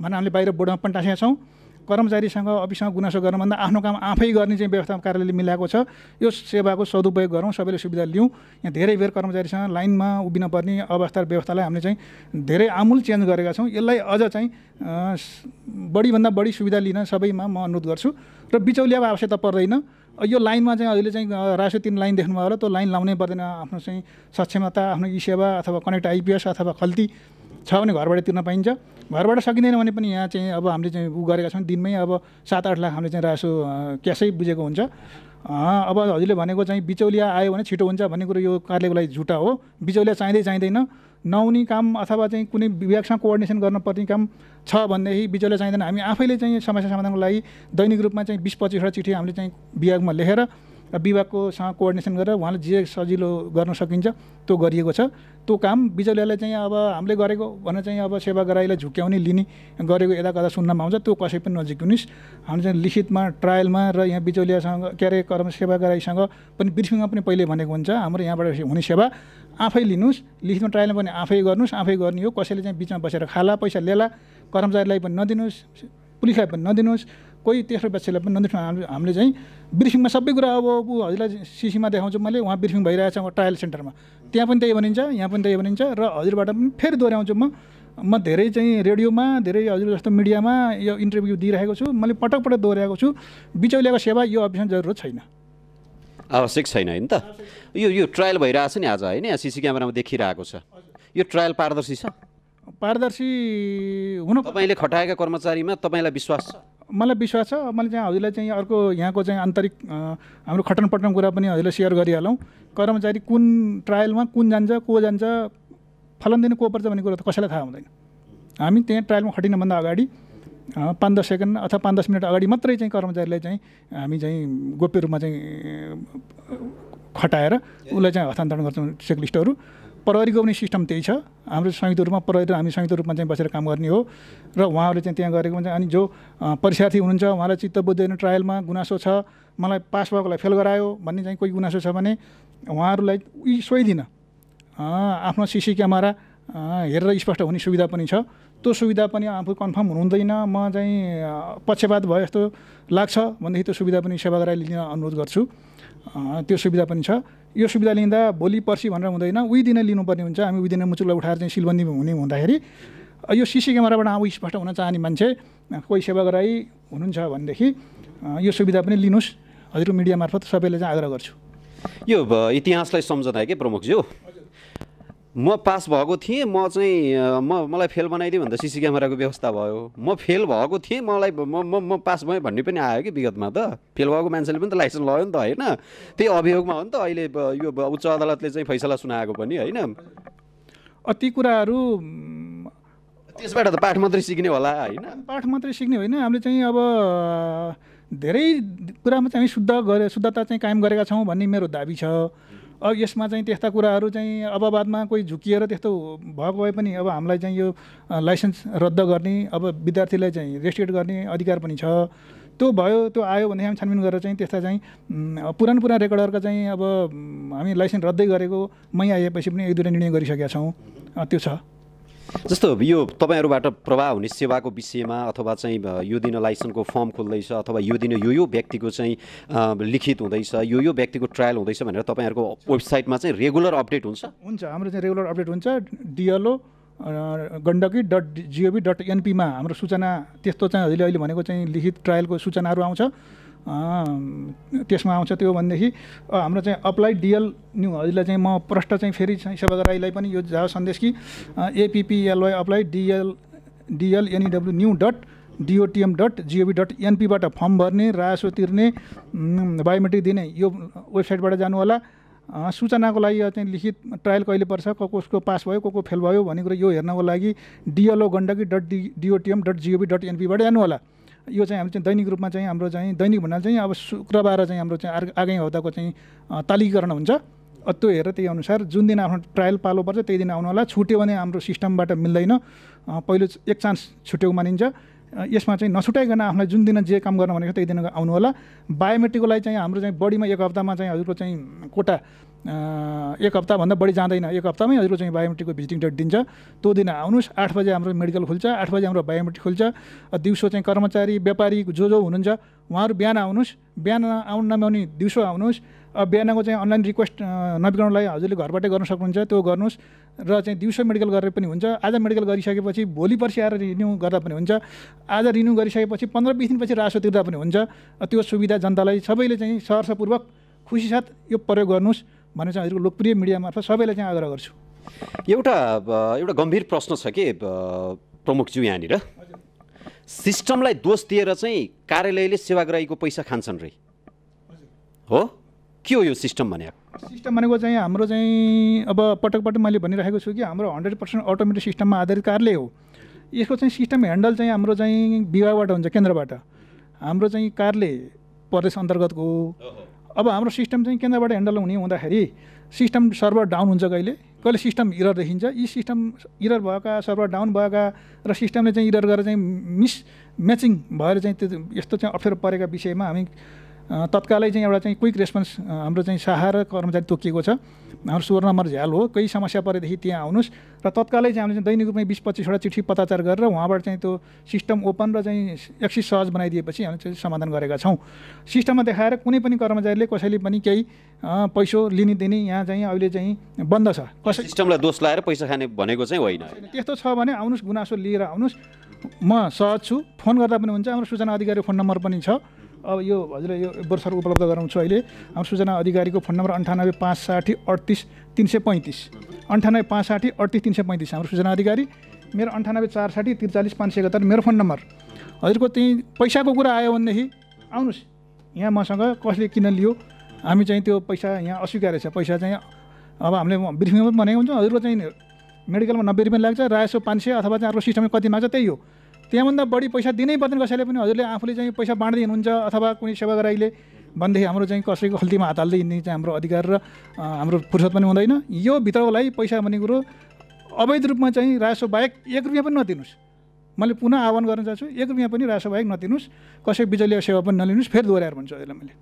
भनेर हामीले बाहिर बोर्डमा पनि टाँसेका छौँ कर्मचारीसँग अफिससँग गुनासो गर्नुभन्दा आफ्नो काम आफै गर्ने चाहिँ व्यवस्था कार्यालयले मिलाएको छ यो सेवाको सदुपयोग गरौँ सबैले सुविधा लिउँ यहाँ धेरै बेर कर्मचारीसँग लाइनमा उभिन पर्ने अवस्था व्यवस्थालाई हामीले चाहिँ धेरै आमूल चेन्ज गरेका छौँ यसलाई अझ चाहिँ बढीभन्दा बढी सुविधा लिन सबैमा म अनुरोध गर्छु र बिचौलियाको आवश्यकता पर्दैन यो लाइनमा चाहिँ अहिले चाहिँ राष्ट्रिय तिन लाइन देख्नुभयो होला त्यो लाइन लाउनै पर्दैन आफ्नो चाहिँ सक्षमता आफ्नो ई सेवा अथवा कनेक्ट आइपिएस अथवा खल्ती छ भने घरबाट तिर्न पाइन्छ घरबाट सकिँदैन भने पनि यहाँ चाहिँ अब हामीले चाहिँ ऊ गरेका छौँ दिनमै अब सात आठ लाख हामीले चाहिँ रासो क्यासै बुझेको हुन्छ अब हजुरले भनेको चाहिँ बिचौलिया आयो भने छिटो हुन्छ भन्ने कुरो यो कार्यको लागि झुटा हो बिचौलिया चाहिँदै चाहिँदैन नहुने काम अथवा चाहिँ कुनै विभागसँग कोअर्डिनेसन गर्नुपर्ने काम छ भनेदेखि बिचौलिया चाहिँदैन हामी आफैले चाहिँ समस्या समाधानको लागि दैनिक रूपमा चाहिँ बिस पच्चिसवटा चिठी हामीले चाहिँ विभागमा लेखेर र विभागकोसँग कोअर्डिनेसन गरेर उहाँले जे सजिलो गर्न सकिन्छ त्यो गरिएको छ त्यो काम बिचौलियालाई चाहिँ अब हामीले गरेको भनेर चाहिँ अब सेवा गराइलाई झुक्याउने लिने गरेको यता कता सुन्नमा आउँछ त्यो कसै पनि हुनुहोस् हामीले चाहिँ लिखितमा ट्रायलमा र यहाँ बिचौलियासँग के अरे कर्म सेवा गराइसँग पनि ब्रिफिङमा पनि पहिले भनेको हुन्छ हाम्रो यहाँबाट हुने सेवा आफै लिनुहोस् लिखितमा ट्रायलमा पनि आफै गर्नुहोस् आफै गर्ने हो कसैले चाहिँ बिचमा बसेर खाला पैसा ल्याला कर्मचारीलाई पनि नदिनुहोस् पुलिसलाई पनि नदिनुहोस् कोही तेस्रो व्यक्तिलाई पनि नदिनुहोस् हामीले चाहिँ ब्रिफिङमा सबै कुरा अब ऊ हजुरलाई सिसीमा देखाउँछु मैले उहाँ ब्रिफिङ भइरहेछ ट्रायल सेन्टरमा त्यहाँ पनि त्यही भनिन्छ यहाँ पनि त्यही भनिन्छ र हजुरबाट पनि फेरि दोहोऱ्याउँछु म म धेरै चाहिँ रेडियोमा धेरै हजुर जस्तो मिडियामा यो इन्टरभ्यू दिइरहेको छु मैले पटक पटक दोहोऱ्याएको छु बिचौलियाको सेवा यो अभियान जरुरत छैन आवश्यक छैन होइन त यो यो ट्रायल भइरहेछ नि आज होइन सिसी क्यामेरामा देखिरहेको छ यो ट्रायल पारदर्शी छ पारदर्शी हुनु तपाईँले खटाएका कर्मचारीमा तपाईँलाई विश्वास छ मलाई विश्वास छ मैले चाहिँ हजुरलाई चाहिँ अर्को यहाँको चाहिँ आन्तरिक हाम्रो खटनपटन कुरा पनि हजुरलाई सेयर गरिहालौँ कर्मचारी कुन ट्रायलमा कुन जान्छ को जान्छ फलन को पर्छ भन्ने कुरा त कसैलाई थाहा हुँदैन हामी त्यहाँ ट्रायलमा खटिनभन्दा अगाडि पाँच दस सेकेन्ड अथवा पाँच दस मिनट अगाडि मात्रै चाहिँ कर्मचारीलाई चाहिँ हामी चाहिँ गोप्य रूपमा चाहिँ खटाएर उसलाई चाहिँ हस्तान्तरण गर्छौँ चेकलिस्टहरू प्रहरीको पनि सिस्टम त्यही छ हाम्रो संयुक्त रूपमा प्रहरी र हामी संयुक्त रूपमा चाहिँ बसेर काम गर्ने हो र उहाँहरूले चाहिँ त्यहाँ गरेको हुन्छ अनि जो परीक्षार्थी हुनुहुन्छ उहाँलाई चित्त बुझ्दैन ट्रायलमा गुनासो छ मलाई पास भएकोलाई फेल गरायो भन्ने चाहिँ कोही गुनासो छ भने उहाँहरूलाई उयो सोइदिन आफ्नो सिसी क्यामेरा हेरेर स्पष्ट हुने सुविधा पनि छ त्यो सुविधा पनि आफू कन्फर्म हुनुहुँदैन म चाहिँ पक्षपात भयो जस्तो लाग्छ भनेदेखि त्यो सुविधा पनि सेवाग्राही लिन अनुरोध गर्छु त्यो सुविधा पनि छ यो सुविधा लिँदा भोलि पर्सि भनेर हुँदैन उही दिन लिनुपर्ने हुन्छ हामी उही दिन उठाएर चाहिँ सिलबन्दी हुने हुँदाखेरि यो सिसी क्यामेराबाट आफू स्पष्ट हुन चाहने मान्छे कोही सेवाग्राही हुनुहुन्छ भनेदेखि यो सुविधा पनि लिनुहोस् हजुर मिडिया मार्फत सबैले चाहिँ आग्रह गर्छु यो इतिहासलाई सम्झँदा कि प्रमुखज्यू म पास भएको थिएँ म चाहिँ म मलाई फेल बनाइदियो भन्दा सिसी क्यामेराको व्यवस्था भयो म फेल भएको थिएँ मलाई म म पास भएँ भन्ने पनि आयो कि विगतमा त फेल भएको मान्छेले पनि त लाइसेन्स लग्यो नि त होइन त्यही अभियोगमा हो नि त अहिले यो उच्च अदालतले चाहिँ फैसला सुनाएको पनि होइन ती कुराहरू त्यसबाट त पाठ मात्रै सिक्ने होला होइन पाठ मात्रै सिक्ने होइन हामीले चाहिँ अब धेरै कुरामा चाहिँ हामी शुद्ध गरे शुद्धता चाहिँ कायम गरेका छौँ भन्ने मेरो दाबी छ अब यसमा चाहिँ त्यस्ता कुराहरू चाहिँ अब बादमा कोही झुकिएर त्यस्तो भएको भए पनि अब हामीलाई चाहिँ यो लाइसेन्स रद्द गर्ने अब विद्यार्थीलाई चाहिँ रेस्ट्रिक्ट गर्ने अधिकार पनि छ त्यो भयो त्यो आयो भने हामी छानबिन गरेर चाहिँ त्यस्ता चाहिँ पुरानो पुरानो रेकर्डहरूको चाहिँ अब हामी लाइसेन्स रद्दै गरेको मै आएपछि पनि एक दुईवटा निर्णय गरिसकेका छौँ त्यो छ जस्तो यो तपाईँहरूबाट प्रवाह हुने सेवाको विषयमा अथवा चाहिँ यो दिन लाइसेन्सको फर्म खोल्दैछ अथवा यो दिन यो यो व्यक्तिको चाहिँ लिखित हुँदैछ यो यो व्यक्तिको ट्रायल हुँदैछ भनेर तपाईँहरूको वेबसाइटमा चाहिँ रेगुलर अपडेट हुन्छ हुन्छ हाम्रो चाहिँ रेगुलर अपडेट हुन्छ डिएलओ गण्डकी डट जिओभी डट एनपीमा हाम्रो सूचना त्यस्तो चाहिँ अहिले अहिले भनेको चाहिँ लिखित ट्रायलको सूचनाहरू आउँछ त्यसमा आउँछ त्यो भनेदेखि हाम्रो चाहिँ अप्लाइड डिएल न्यू हजुरलाई चाहिँ म प्रष्ट चाहिँ फेरि चाहिँ राईलाई पनि यो जा सन्देश कि A P P L Y applied DL DL N E W e new dot DOTM dot जिओभी dot एनपीबाट फर्म भर्ने रासो तिर्ने बायोमेट्रिक दिने यो वेबसाइटबाट जानु होला सूचनाको लागि चाहिँ लिखित ट्रायल कहिले पर्छ को कसको पास भयो को को फेल भयो भन्ने कुरो यो हेर्नको लागि DLO Gandaki dot D DOTM dot जिओभी dot एनपीबाट जानु होला यो चाहिँ हामी चाहिँ दैनिक रूपमा चाहिँ हाम्रो चाहिँ दैनिक भन्नाले चाहिँ अब शुक्रबार चाहिँ हाम्रो चाहिँ आगामी हौदाको चाहिँ तालिकाकरण हुन्छ त्यो हेरेर त्यही अनुसार जुन दिन आफ्नो ट्रायल पालो पर्छ त्यही दिन आउनु होला छुट्यो भने हाम्रो सिस्टमबाट मिल्दैन पहिलो एक चान्स छुट्यो मानिन्छ यसमा चाहिँ नछुटाइकन आफूलाई जुन दिन जे काम गर्नु भनेको त्यही दिन आउनु होला बायोमेट्रिकलाई चाहिँ हाम्रो चाहिँ बडीमा एक हप्तामा चाहिँ हजुरको चाहिँ कोटा एक हप्ताभन्दा बढी जाँदैन एक हप्तामै हजुर चाहिँ बायोमेट्रिकको भिजिटिङ डेट दिन्छ त्यो दिन आउनुहोस् आठ बजे हाम्रो मेडिकल खुल्छ आठ बजे हाम्रो बायोमेट्रिक खुल्छ दिउँसो चाहिँ कर्मचारी व्यापारी जो जो हुनुहुन्छ उहाँहरू बिहान आउनुहोस् बिहान आउनु नभ्याउने दिउँसो आउनुहोस् अब बिहानको चाहिँ अनलाइन रिक्वेस्ट नबिगाउनुलाई हजुरले घरबाटै गर्न सक्नुहुन्छ त्यो गर्नुहोस् र चाहिँ दिउँसो मेडिकल गरेर पनि हुन्छ आज मेडिकल गरिसकेपछि भोलि पर्सि आएर रिन्यू गर्दा पनि हुन्छ आज रिन्यू गरिसकेपछि पन्ध्र बिस दिनपछि रासो तिर्दा पनि हुन्छ त्यो सुविधा जनतालाई सबैले चाहिँ सहरसपूर्वक खुसीसाथ यो प्रयोग गर्नुहोस् भन्ने चाहिँ हजुरको लोकप्रिय मिडिया मार्फत सबैलाई चाहिँ आग्रह गर्छु एउटा एउटा गम्भीर प्रश्न छ कि प्रमुखज्यू यहाँनिर सिस्टमलाई दोष दिएर चाहिँ कार्यालयले सेवाग्राहीको पैसा खान्छन् रे हो के हो यो सिस्टम भने सिस्टम भनेको चाहिँ हाम्रो चाहिँ अब पटक पटक मैले भनिराखेको छु कि हाम्रो हन्ड्रेड पर्सेन्ट अटोमेटिक सिस्टममा आधारित कार्यालय हो यसको चाहिँ सिस्टम ह्यान्डल चाहिँ हाम्रो चाहिँ विभागबाट हुन्छ केन्द्रबाट हाम्रो चाहिँ कार्यालय प्रदेश अन्तर्गतको अब हाम्रो सिस्टम चाहिँ केन्द्रबाट ह्यान्डल हुने हुँदाखेरि सिस्टम सर्भर डाउन हुन्छ कहिले कहिले सिस्टम इरर देखिन्छ यी सिस्टम इरर भएका सर्भर डाउन भएका र सिस्टमले चाहिँ इरर गरेर चाहिँ मिस म्याचिङ भएर चाहिँ त्यो यस्तो चाहिँ अप्ठ्यारो परेका विषयमा हामी तत्कालै चाहिँ एउटा चाहिँ क्विक रेस्पोन्स हाम्रो चाहिँ र कर्मचारी तोकिएको छ हाम्रो नम्बर झ्याल हो केही समस्या परेदेखि त्यहाँ आउनुहोस् र तत्कालै चाहिँ हामीले दैनिक रूपमा बिस पच्चिसवटा चिठी पत्राचार गरेर उहाँबाट चाहिँ त्यो सिस्टम ओपन र चाहिँ एक्सिस सहज बनाइदिएपछि हामी चाहिँ समाधान गरेका छौँ सिस्टममा देखाएर कुनै पनि कर्मचारीले कसैले पनि केही पैसो लिने दिने यहाँ चाहिँ अहिले चाहिँ बन्द छ कसै सिस्टमलाई दोष लाएर पैसा खाने भनेको चाहिँ होइन त्यस्तो छ भने आउनुहोस् गुनासो लिएर आउनुहोस् म सहज छु फोन गर्दा पनि हुन्छ हाम्रो सूचना अधिकारी फोन नम्बर पनि छ अब यो हजुरले यो वर्षहरू उपलब्ध गराउँछु अहिले हाम्रो सूचना अधिकारीको फोन नम्बर अन्ठानब्बे पाँच साठी अडतिस तिन सय पैँतिस अन्ठानब्बे पाँच साठी अडतिस तिन सय पैँतिस हाम्रो सूचना अधिकारी मेरो अन्ठानब्बे चार साठी त्रिचालिस पाँच सय एकहत्तर मेरो फोन नम्बर हजुरको त्यहीँ पैसाको कुरा आयो भनेदेखि आउनुहोस् यहाँ मसँग कसले किन लियो हामी चाहिँ त्यो पैसा यहाँ अस्वीकार छ पैसा चाहिँ अब हामीले ब्रिफिङमा पनि भनेको हुन्छौँ हजुरको चाहिँ मेडिकलमा नब्बे रुपियाँ लाग्छ रायसो पाँच सय अथवा चाहिँ अर्को सिस्टममा कति माग्छ त्यही हो त्यहाँभन्दा बढी पैसा दिनै पर्दैन कसैले पनि हजुरले आफूले चाहिँ पैसा बाँडिदिनु अथवा कुनै सेवा गराइले भनेदेखि हाम्रो चाहिँ कसैको खल्तीमा हात हाल्दै हिँड्ने चाहिँ हाम्रो अधिकार र हाम्रो फुर्सद पनि हुँदैन यो भित्रलाई पैसा भन्ने कुरो अवैध रूपमा चाहिँ राजस्व बाहेक एक रुपियाँ पनि नदिनुहोस् मैले पुनः आह्वान गर्न चाहन्छु एक रुपियाँ पनि राजस्व बाहेक नदिनुहोस् कसै बिजुली सेवा पनि नलिनुहोस् फेरि दोहोऱ्याएर भन्छु अहिले मैले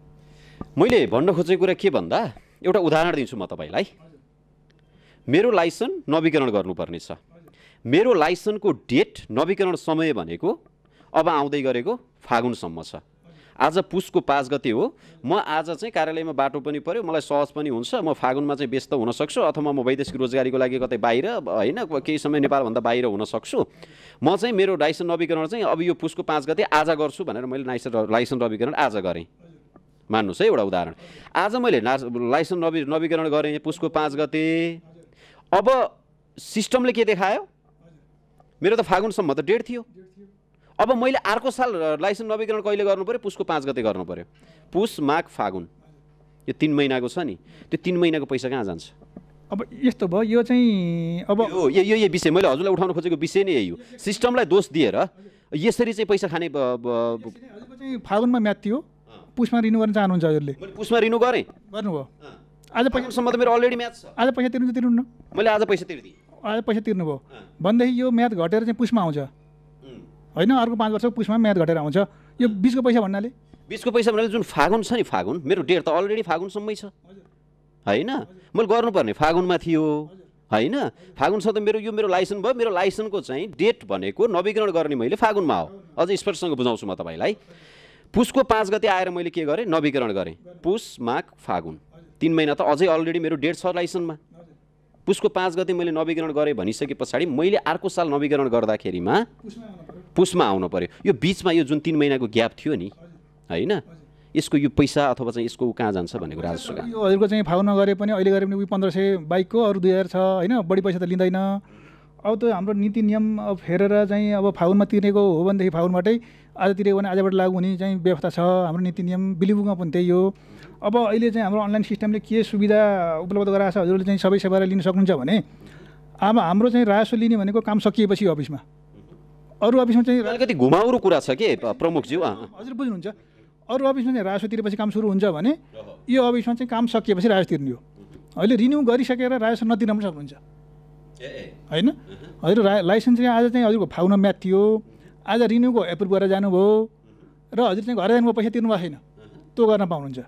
मैले भन्न खोजेको कुरा के भन्दा एउटा उदाहरण दिन्छु म तपाईँलाई मेरो लाइसेन्स नवीकरण गर्नुपर्ने छ मेरो लाइसेन्सको डेट नवीकरण समय भनेको अब आउँदै गरेको फागुनसम्म छ आज पुसको पाँच गते हो म आज चाहिँ कार्यालयमा बाटो पनि पऱ्यो मलाई सहज पनि हुन्छ म फागुनमा चाहिँ व्यस्त हुनसक्छु अथवा म वैदेशिक रोजगारीको लागि कतै बाहिर होइन केही समय नेपालभन्दा बाहिर हुनसक्छु म चाहिँ मेरो लाइसेन्स नवीकरण चाहिँ अब यो पुसको पाँच गते आज गर्छु भनेर मैले लाइसेन्स लाइसेन्स नवीकरण आज गरेँ मान्नुहोस् है एउटा उदाहरण आज मैले लाइसेन्स नवी नवीकरण गरेँ पुसको पाँच गते अब सिस्टमले के देखायो मेरो त फागुनसम्म त डेट थियो अब मैले अर्को साल लाइसेन्स नवीकरण कहिले गर्नु पऱ्यो पुसको पाँच गते गर्नु पऱ्यो पुस माघ फागुन यो तिन महिनाको छ नि त्यो तिन महिनाको पैसा कहाँ जान्छ अब यस्तो भयो यो चाहिँ अब यो यो यो विषय मैले हजुरलाई उठाउन खोजेको विषय नै यही हो सिस्टमलाई दोष दिएर यसरी चाहिँ पैसा खाने फागुनमा म्याथ थियो पुसमा रिन्यु गर्न चाहनुहुन्छ हजुरले पुसमा रिन्यु गरेँ गर्नुभयो आज पैसासम्म त मेरो अलरेडी म्याच छ आज पैसा तिर्नु चाहिँ मैले आज पैसा तिर्दिएँ आज पैसा तिर्नुभयो भनेदेखि यो म्याथ घटेर चाहिँ पुसमा आउँछ होइन अर्को पाँच वर्षको पुसमा म्याथ घटेर आउँछ यो बिसको पैसा भन्नाले बिचको पैसा भन्नाले जुन फागुन छ नि फागुन मेरो डेट त अलरेडी फागुनसम्मै छ होइन मैले गर्नुपर्ने फागुनमा थियो होइन फागुन छ त मेरो यो मेरो लाइसेन्स भयो मेरो लाइसेन्सको चाहिँ डेट भनेको नवीकरण गर्ने मैले फागुनमा हो अझ स्पष्टसँग बुझाउँछु म तपाईँलाई पुसको पाँच गते आएर मैले के गरेँ नवीकरण गरेँ पुस माघ फागुन तिन महिना त अझै अलरेडी मेरो डेढ छ लाइसेन्समा पुसको पाँच गते मैले नवीकरण गरेँ भनिसके पछाडि मैले अर्को साल नवीकरण गर्दाखेरिमा पुसमा आउनु पऱ्यो यो बिचमा यो जुन तिन महिनाको ग्याप थियो नि होइन यसको यो पैसा अथवा चाहिँ यसको कहाँ जान्छ भन्ने कुरा हजुरको चाहिँ फाउ नगरे पनि अहिले गरे पनि उयो पन्ध्र सय बाइकको अरू दुई हजार छ होइन बढी पैसा त लिँदैन अब त हाम्रो नीति नियम अब फेरेर चाहिँ अब फाउनमा तिरेको हो भनेदेखि फाउनबाटै आज तिरेको भने आजबाट लागु हुने चाहिँ व्यवस्था छ हाम्रो नीति नियम बिलिबुङमा पनि त्यही हो अब अहिले चाहिँ हाम्रो अनलाइन सिस्टमले के सुविधा उपलब्ध गराएको छ हजुरले चाहिँ सबै सेवालाई लिन सक्नुहुन्छ भने अब हाम्रो चाहिँ राजस्व लिने भनेको काम सकिएपछि अफिसमा अरू अफिसमा चाहिँ अलिकति घुमाउरो कुरा छ कि प्रमुखज्यू हजुर बुझ्नुहुन्छ अरू अफिसमा चाहिँ राजस्व तिरेपछि काम सुरु हुन्छ भने यो अफिसमा चाहिँ काम सकिएपछि राजस्व तिर्ने हो अहिले रिन्यू गरिसकेर राजस्व नतिर्न पनि सक्नुहुन्छ होइन हजुर रा लाइसेन्स चाहिँ आज चाहिँ हजुरको फाउन म्याथ थियो आज रिन्यूको एप्रुभ गरेर जानुभयो र हजुर चाहिँ घर जानुभयो पैसा तिर्नु भएको छैन त्यो गर्न पाउनुहुन्छ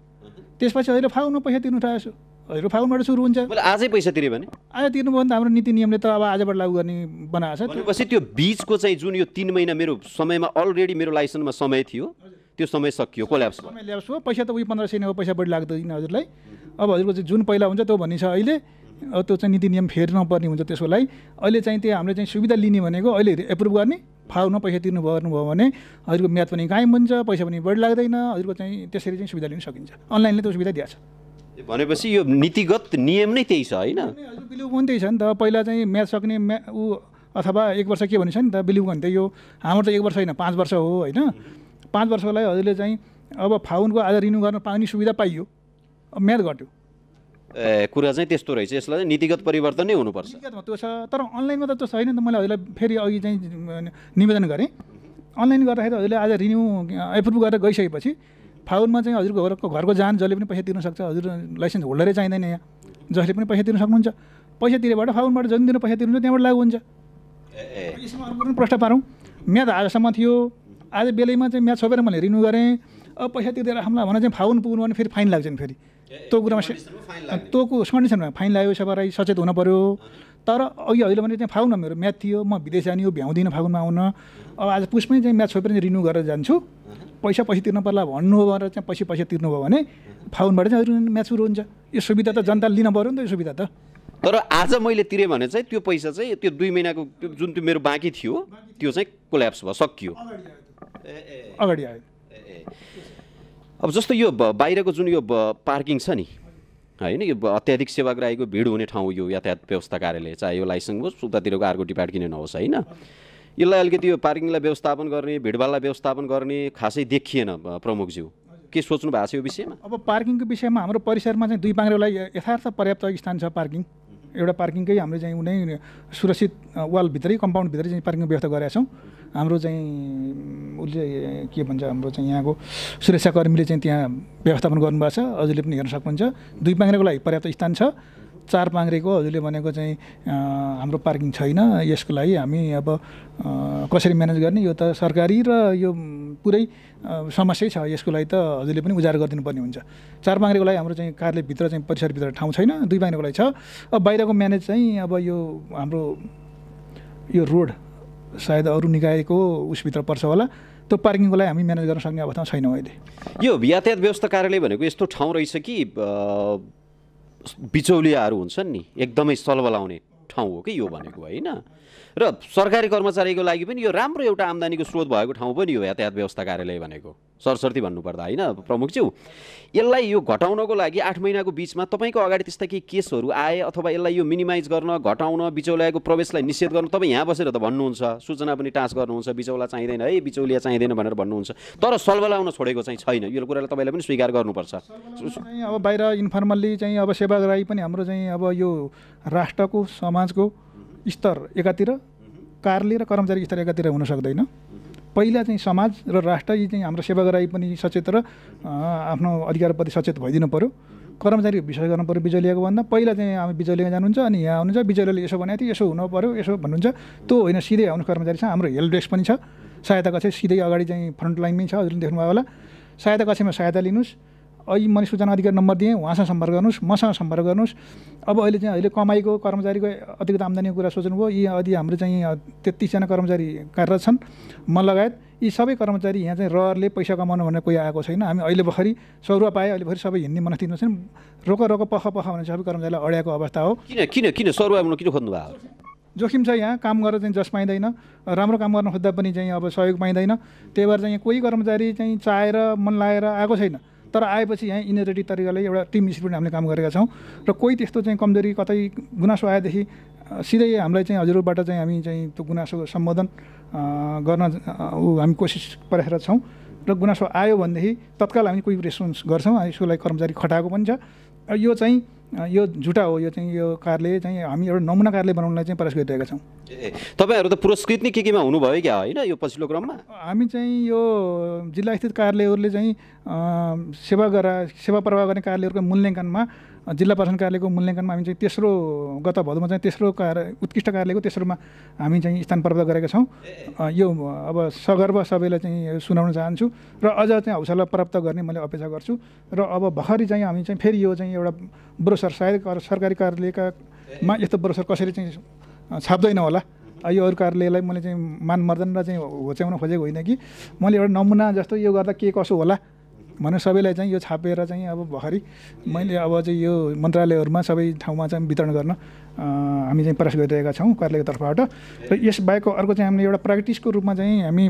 त्यसपछि अहिले फागुनमा पैसा तिर्नु ठाएको छु अहिले फागुनबाट सुरु हुन्छ आजै पैसा तिर्यो भने आज तिर्नु भयो भने त हाम्रो नीति नियमले त अब आजबाट लागू गर्ने बनाएको छ त्यसपछि त्यो बिचको चाहिँ जुन यो तिन महिना मेरो समयमा अलरेडी मेरो लाइसेन्समा समय थियो त्यो समय सकियो कोल्याप्स समय ल्याप्स हो पैसा त उयो पन्ध्र सय नै हो पैसा बढी लाग्दैन हजुरलाई अब हजुरको चाहिँ जुन पहिला हुन्छ त्यो भनिन्छ अहिले त्यो चाहिँ नीति नियम फेर्न पर्ने हुन्छ लागि अहिले चाहिँ त्यो हामीले चाहिँ सुविधा लिने भनेको अहिले एप्रुभ गर्ने फाउन पैसा तिर्नु गर्नुभयो भने हजुरको म्याथ पनि कायम हुन्छ पैसा पनि बढी लाग्दैन हजुरको चाहिँ त्यसरी चाहिँ सुविधा लिन सकिन्छ अनलाइनले त्यो सुविधा दिएको भनेपछि यो नीतिगत नियम नै त्यही छ होइन बिलिउ पनि त्यही छ नि त पहिला चाहिँ म्याथ सक्ने म्या ऊ अथवा एक वर्ष के भनिन्छ नि त बिलिउ त यो हाम्रो त एक वर्ष होइन पाँच वर्ष हो होइन पाँच लागि हजुरले चाहिँ अब फाउनको आज रिन्यू गर्न पाउने सुविधा पाइयो अब म्याथ घट्यो कुरा चाहिँ त्यस्तो रहेछ यसलाई चाहिँ नीतिगत परिवर्तन नै हुनुपर्छ नीतिगतमा त्यो छ तर अनलाइनमा त त्यो छैन नि त मैले हजुरलाई फेरि अघि चाहिँ निवेदन गरेँ अनलाइन गर्दाखेरि हजुरले आज रिन्यू एप्रुभ गरेर गइसकेपछि फागुनमा चाहिँ हजुरको घरको घरको जान जसले पनि पैसा तिर्न सक्छ हजुर लाइसेन्स होल्डरै चाहिँदैन यहाँ जसले पनि पैसा तिर्न सक्नुहुन्छ पैसा तिरेबाट फागुनबाट जति दिन पैसा तिर्नुहुन्छ त्यहाँबाट लागु हुन्छ यसमा अर्को पनि प्रश्न पारौँ म्याद आजसम्म थियो आज बेलैमा चाहिँ म्याद छोपेर मैले रिन्यू गरेँ अब पैसा तिर्दै राखौँला भने चाहिँ फागुन पुग्नु भने फेरि फाइन लाग्छ नि फेरि त्यो कुरामा तोको कन्डिसनमा फाइन लाग्यो सबै सचेत हुन पऱ्यो तर अघि अहिले भने त्यहाँ फाउन मेरो म्याथ थियो म विदेश जाने हो भ्याउँदिनँ फाउनमा आउन अब आज पुसमै चाहिँ म्याथ छोपेर रिन्यु गरेर जान्छु पैसा पछि तिर्नु पर्ला भन्नु हो भनेर चाहिँ पछि पैसा तिर्नु भयो भने फाउनबाट चाहिँ म्याच सुरु हुन्छ यो सुविधा त जनताले लिन पऱ्यो नि त यो सुविधा त तर आज मैले तिरेँ भने चाहिँ त्यो पैसा चाहिँ त्यो दुई महिनाको जुन त्यो मेरो बाँकी थियो त्यो चाहिँ कोल्याप्स भयो सकियो अगाडि आयो अब जस्तो यो बाहिरको जुन यो पार्किङ छ नि होइन यो अत्याधिक सेवाग्राहीको भिड हुने ठाउँ यो यातायात व्यवस्था कार्यालय चाहे यो लाइसेन्स होस् उतातिरको अर्को डिपार्ट किन नहोस् होइन यसलाई अलिकति यो पार्किङलाई व्यवस्थापन गर्ने भिडभाडलाई व्यवस्थापन गर्ने खासै देखिएन प्रमुखज्यू के सोच्नु भएको छ यो विषयमा अब पार्किङको विषयमा हाम्रो परिसरमा चाहिँ दुई पाङ्रेलाई यथार्थ पर्याप्त स्थान छ पार्किङ एउटा पार्किङकै हामीले चाहिँ उनै सुरक्षित वालभित्रै कम्पाउन्डभित्रै चाहिँ पार्किङको व्यवस्था गरेका छौँ हाम्रो चाहिँ उसले के भन्छ हाम्रो चाहिँ यहाँको सुरक्षाकर्मीले चाहिँ त्यहाँ व्यवस्थापन गर्नुभएको छ हजुरले पनि हेर्न सक्नुहुन्छ दुई पाङ्रेको लागि पर्याप्त स्थान छ चार पाङ्रेको हजुरले भनेको चाहिँ हाम्रो पार्किङ छैन यसको लागि हामी अब कसरी म्यानेज गर्ने यो त सरकारी र यो पुरै समस्यै छ यसको लागि त हजुरले पनि उजागर गरिदिनुपर्ने हुन्छ चार पाङ्रेको लागि हाम्रो चाहिँ कारले भित्र चाहिँ परिसरभित्र ठाउँ छैन दुई पाङ्रेको लागि छ अब बाहिरको म्यानेज चाहिँ अब यो हाम्रो यो रोड सायद अरू निकायको उसभित्र पर्छ होला त्यो पार्किङको लागि हामी म्यानेज गर्न सक्ने अवस्थामा छैनौँ अहिले यो यातायात व्यवस्था कार्यालय भनेको यस्तो ठाउँ रहेछ कि बिचौलियाहरू हुन्छन् नि एकदमै सलबलाउने ठाउँ हो कि यो भनेको होइन र सरकारी कर्मचारीको लागि पनि यो राम्रो एउटा आम्दानीको स्रोत भएको ठाउँ पनि हो यातायात व्यवस्था कार्यालय भनेको सरस्वती भन्नुपर्दा होइन प्रमुखज्यू यसलाई यो घटाउनको लागि आठ महिनाको बिचमा तपाईँको अगाडि त्यस्ता केही केसहरू आए अथवा यसलाई यो मिनिमाइज गर्न घटाउन बिचौलियाको प्रवेशलाई निषेध गर्न तपाईँ यहाँ बसेर त भन्नुहुन्छ सूचना पनि टाँस गर्नुहुन्छ बिचौला चाहिँदैन है बिचौलिया चाहिँदैन भनेर भन्नुहुन्छ तर सलबलाउन छोडेको चाहिँ छैन यो कुरालाई तपाईँलाई पनि स्वीकार गर्नुपर्छ अब बाहिर इन्फर्मल्ली चाहिँ अब सेवाग्राही पनि हाम्रो चाहिँ अब यो राष्ट्रको समाजको स्तर एकातिर कार्य र कर्मचारी स्तर एकातिर हुन सक्दैन पहिला चाहिँ समाज र राष्ट्र यी चाहिँ हाम्रो सेवाग्राही पनि सचेत र आफ्नो अधिकारप्रति सचेत भइदिनु पऱ्यो कर्मचारी विषय गर्नु पऱ्यो बिजुलीको भन्दा पहिला चाहिँ हामी बिजुलीमा जानुहुन्छ अनि यहाँ आउनुहुन्छ बिजुलीले यसो भनेको थियो यसो हुनु पऱ्यो यसो भन्नुहुन्छ त्यो होइन सिधै आउनु कर्मचारी छ हाम्रो हेल्प डेस्क पनि छ सहायता कक्ष सिधै अगाडि चाहिँ फ्रन्ट लाइनमै छ हजुरले देख्नुभयो होला सहायता कक्षमा सहायता लिनुहोस् अघि मैले सूचना नम्बर दिएँ उहाँसँग सम्पर्क गर्नुहोस् मसँग सम्पर्क गर्नुहोस् अब अहिले चाहिँ अहिले कमाईको कर्मचारीको अतिरिक्त आम्दानीको कुरा सोच्नुभयो यी अघि हाम्रो चाहिँ तेत्तिसजना कर्मचारी कार्यरत छन् म लगायत यी सबै कर्मचारी यहाँ चाहिँ रहरले पैसा कमाउनु भनेर कोही आएको छैन हामी अहिले भर्खरै सौरुवा पाए अहिले भर्खरै सबै हिँड्ने मनस्थिति छन् रोक रोक पख पख भने सबै कर्मचारीलाई अड्याएको अवस्था हो किन किन किन सौरुवा किन खोज्नु भएको जोखिम छ यहाँ काम गरेर चाहिँ जस पाइँदैन राम्रो काम गर्न खोज्दा पनि चाहिँ अब सहयोग पाइँदैन त्यही भएर चाहिँ कोही कर्मचारी चाहिँ चाहेर मन लगाएर आएको छैन तर आएपछि यहाँ इनरेटिभ तरिकाले एउटा टिम स्पिरिट हामीले काम गरेका छौँ र कोही त्यस्तो चाहिँ कमजोरी कतै गुनासो आएदेखि सिधै हामीलाई चाहिँ हजुरबाट चाहिँ हामी चाहिँ त्यो गुनासो सम्बोधन गर्न ऊ हामी कोसिस परेर छौँ र गुनासो आयो भनेदेखि तत्काल हामी कोही रेस्पोन्स गर्छौँ यसको लागि कर्मचारी खटाएको पनि छ यो चाहिँ यो झुटा हो यो चाहिँ यो कारले चाहिँ हामी एउटा नमुना कारले बनाउनलाई चाहिँ प्रयास गरिरहेका छौँ ए तपाईँहरू त पुरस्कृत नै के केमा हुनुभयो क्या होइन यो पछिल्लो क्रममा हामी चाहिँ यो जिल्ला स्थित कार्यालयहरूले चाहिँ सेवा गरा सेवा प्रवाह गर्ने कार्यालयहरूको मूल्याङ्कनमा जिल्ला प्रशासन कार्यालयको मूल्याङ्कनमा हामी चाहिँ तेस्रो गत भदौमा चाहिँ तेस्रो कार्य उत्कृष्ट कार्यालयको तेस्रोमा हामी चाहिँ स्थान प्राप्त गरेका छौँ यो अब सगर्व सबैलाई चाहिँ सुनाउन चाहन्छु र अझ चाहिँ हौसला प्राप्त गर्ने मैले अपेक्षा गर्छु र अब भर्खरै चाहिँ हामी चाहिँ फेरि यो चाहिँ एउटा ब्रोसर सायद सरकारी कार्यालयकामा यस्तो ब्रोसर कसरी चाहिँ छाप्दैन होला यो अरू कार्यालयलाई मैले चाहिँ मान मर्दन र चाहिँ होच्याउन खोजेको होइन कि मैले एउटा नमुना जस्तो यो गर्दा के कसो होला भने सबैलाई चाहिँ यो छापेर चाहिँ अब भर्खरै मैले अब चाहिँ यो मन्त्रालयहरूमा सबै ठाउँमा चाहिँ वितरण गर्न हामी चाहिँ प्रयास गरिरहेका छौँ कार्यालयको तर्फबाट र यसबाहेक अर्को चाहिँ हामीले एउटा प्र्याक्टिसको रूपमा चाहिँ हामी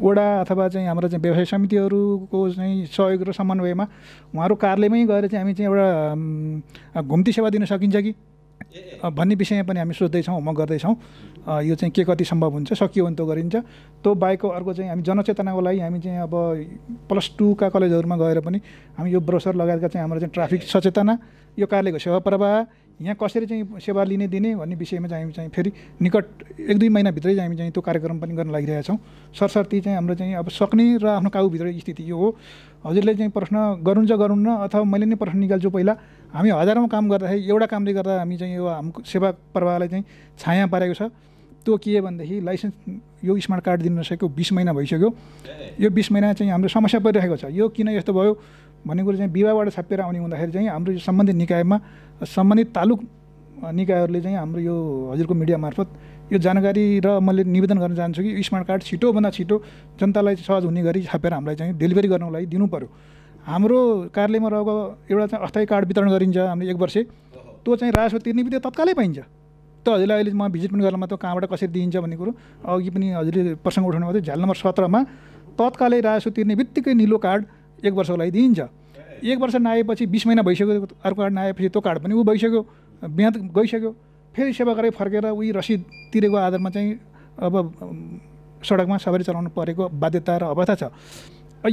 वडा अथवा चाहिँ हाम्रो चाहिँ व्यवसाय समितिहरूको चाहिँ सहयोग र समन्वयमा उहाँहरू कार्यालयमै गएर चाहिँ हामी चाहिँ एउटा घुम्ती सेवा दिन सकिन्छ कि भन्ने विषयमा पनि हामी सोच्दैछौँ म गर्दैछौँ यो चाहिँ के कति सम्भव हुन्छ सकियो भने त गरिन्छ त्यो बाहेकको अर्को चाहिँ हामी जनचेतनाको लागि हामी चाहिँ अब प्लस टूका कलेजहरूमा गएर पनि हामी यो ब्रोसर लगायतका चाहिँ हाम्रो चाहिँ ट्राफिक सचेतना यो कार्यालयको सेवा प्रवाह यहाँ कसरी चाहिँ सेवा लिने दिने भन्ने विषयमा चाहिँ हामी चाहिँ फेरि निकट एक दुई महिनाभित्रै चाहिँ हामी चाहिँ त्यो कार्यक्रम पनि गर्न लागिरहेका लागिरहेछौँ सरसर्ती चाहिँ हाम्रो चाहिँ अब सक्ने र आफ्नो काबुभित्र स्थिति यो हो हजुरले चाहिँ प्रश्न गरौँ न अथवा मैले नै प्रश्न निकाल्छु पहिला हामी हजारौँ काम गर्दाखेरि एउटा कामले गर्दा हामी चाहिँ यो हाम्रो सेवा प्रवाहलाई चाहिँ छाया पारेको छ त्यो के भनेदेखि लाइसेन्स यो स्मार्ट कार्ड दिन नसकेको बिस महिना भइसक्यो यो बिस महिना चाहिँ हाम्रो समस्या परिरहेको छ यो किन यस्तो भयो भन्ने कुरो चाहिँ विवाहबाट छापिएर आउने हुँदाखेरि चाहिँ हाम्रो यो सम्बन्धित निकायमा सम्बन्धित तालुक निकायहरूले चाहिँ हाम्रो यो हजुरको मिडिया मार्फत यो जानकारी र मैले निवेदन गर्न चाहन्छु कि स्मार्ट कार्ड छिटोभन्दा छिटो जनतालाई सहज हुने गरी छापेर हामीलाई चाहिँ डेलिभरी गर्नको लागि दिनु पऱ्यो हाम्रो कार्यालयमा रहेको एउटा चाहिँ अस्थायी कार्ड वितरण गरिन्छ हाम्रो एक वर्ष त्यो चाहिँ राजस्व तिर्ने बित्तिकै तत्कालै पाइन्छ त हजुरलाई अहिले म भिजिट पनि गर्न मात्रै कहाँबाट कसरी दिइन्छ भन्ने कुरो अघि पनि हजुरले प्रसङ्ग उठाउनु मात्रै झ्याल नम्बर सत्रमा तत्कालै राजस्व तिर्ने बित्तिकै निलो कार्ड एक वर्षको लागि दिइन्छ एक वर्ष नआएपछि बिस महिना भइसक्यो अर्को कार्ड नआएपछि त्यो कार्ड पनि ऊ भइसक्यो बिहान गइसक्यो फेरि सेवा गरेर फर्केर उही रसिद तिरेको आधारमा चाहिँ अब सडकमा सवारी चलाउनु परेको बाध्यता र अवस्था छ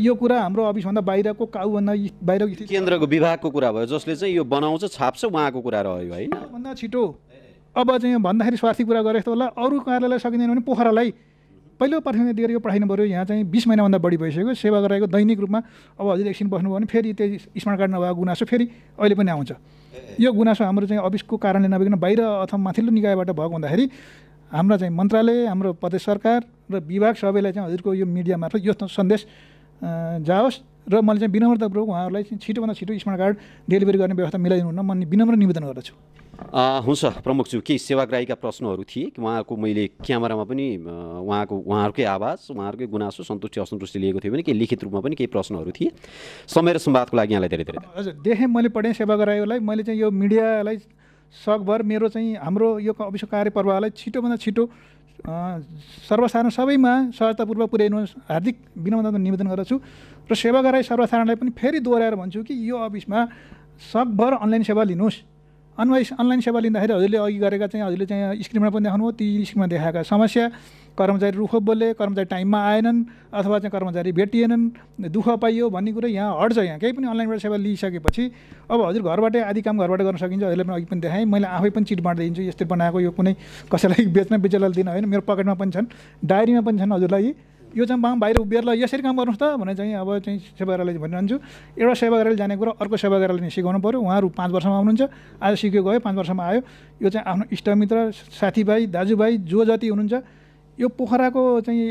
यो कुरा हाम्रो अफिसभन्दा बाहिरको काउभन्दा बाहिरको केन्द्रको विभागको कुरा भयो जसले चाहिँ यो बनाउँछ छाप्छ उहाँको कुरा रह्यो है भन्दा छिटो अब चाहिँ भन्दाखेरि स्वार्थी कुरा गरेको जस्तो होला अरू कार्यालय सकिँदैन भने पोखरालाई पहिलो प्राथमिकता दिएर यो पठाइनु पऱ्यो यहाँ चाहिँ बिस महिनाभन्दा बढी भइसक्यो सेवा गराएको दैनिक रूपमा अब हजुर एकछिन बस्नुभयो भने फेरि त्यही स्मार्ट कार्ड नभएको गुनासो फेरि अहिले पनि आउँछ यो गुनासो हाम्रो चाहिँ अफिसको कारणले नभइकन बाहिर अथवा माथिल्लो निकायबाट भएको हुँदाखेरि हाम्रा चाहिँ मन्त्रालय हाम्रो प्रदेश सरकार र विभाग सबैलाई चाहिँ हजुरको यो मिडिया मार्फत यो सन्देश जाओस् र मैले चाहिँ विनम्रतापूर्वक उहाँहरूलाई चाहिँ छिटोभन्दा छिटो स्मार्ट कार्ड डेलिभरी गर्ने व्यवस्था मिलाइदिनु मिलाइदिनुहुन्न म विनम्र निवेदन गर्दछु हुन्छ प्रमुखज्यू केही सेवाग्राहीका प्रश्नहरू थिए उहाँको मैले क्यामेरामा पनि उहाँको उहाँहरूकै आवाज उहाँहरूकै गुनासो सन्तुष्टि असन्तुष्टि लिएको थियो भने केही लिखित रूपमा पनि केही प्रश्नहरू थिए समय र सम्वादको लागि यहाँलाई धेरै धेरै हजुर देखेँ मैले पढेँ सेवाग्राहीलाई मैले चाहिँ यो मिडियालाई सकभर मेरो चाहिँ हाम्रो यो अफिसको कार्यप्रवाहलाई छिटोभन्दा छिटो सर्वसाधारण सबैमा सहजतापूर्वक पुर्याइनुहोस् हार्दिक विनम्रता निवेदन गर्दछु र सेवाग्राही सर्वसाधारणलाई पनि फेरि दोहोऱ्याएर भन्छु कि यो अफिसमा सकभर अनलाइन सेवा लिनुहोस् अनवाइस अनलाइन सेवा लिँदाखेरि हजुरले अघि गरेका चाहिँ हजुरले चाहिँ स्क्रिनमा पनि देखाउनुभयो ती स्क्रिनमा देखाएका समस्या कर्मचारी रुखो बोले कर्मचारी टाइममा आएनन् अथवा चाहिँ कर्मचारी भेटिएनन् दुःख पाइयो भन्ने कुरो यहाँ हट्छ यहाँ केही पनि अनलाइनबाट सेवा लिइसकेपछि अब हजुर घरबाटै आदि काम घरबाट गर्न सकिन्छ हजुरले पनि अघि पनि देखाएँ मैले आफै पनि चिट बाँडिदिन्छु यस्तै बनाएको यो कुनै कसैलाई बेच्न बिचलाई दिन होइन मेरो पकेटमा पनि छन् डायरीमा पनि छन् हजुरलाई यो चाहिँ बाम बाहिर उभिएर ल यसरी काम गर्नुहोस् त भने चाहिँ अब चाहिँ सेवागारालाई भनिरहन्छु एउटा सेवागाराले जाने कुरा अर्को सेवागाराले सिकाउनु पऱ्यो उहाँहरू पाँच वर्षमा आउनुहुन्छ आज सिक्यो गयो पाँच वर्षमा आयो यो चाहिँ आफ्नो इष्टमित्र साथीभाइ दाजुभाइ जो जति हुनुहुन्छ यो पोखराको चाहिँ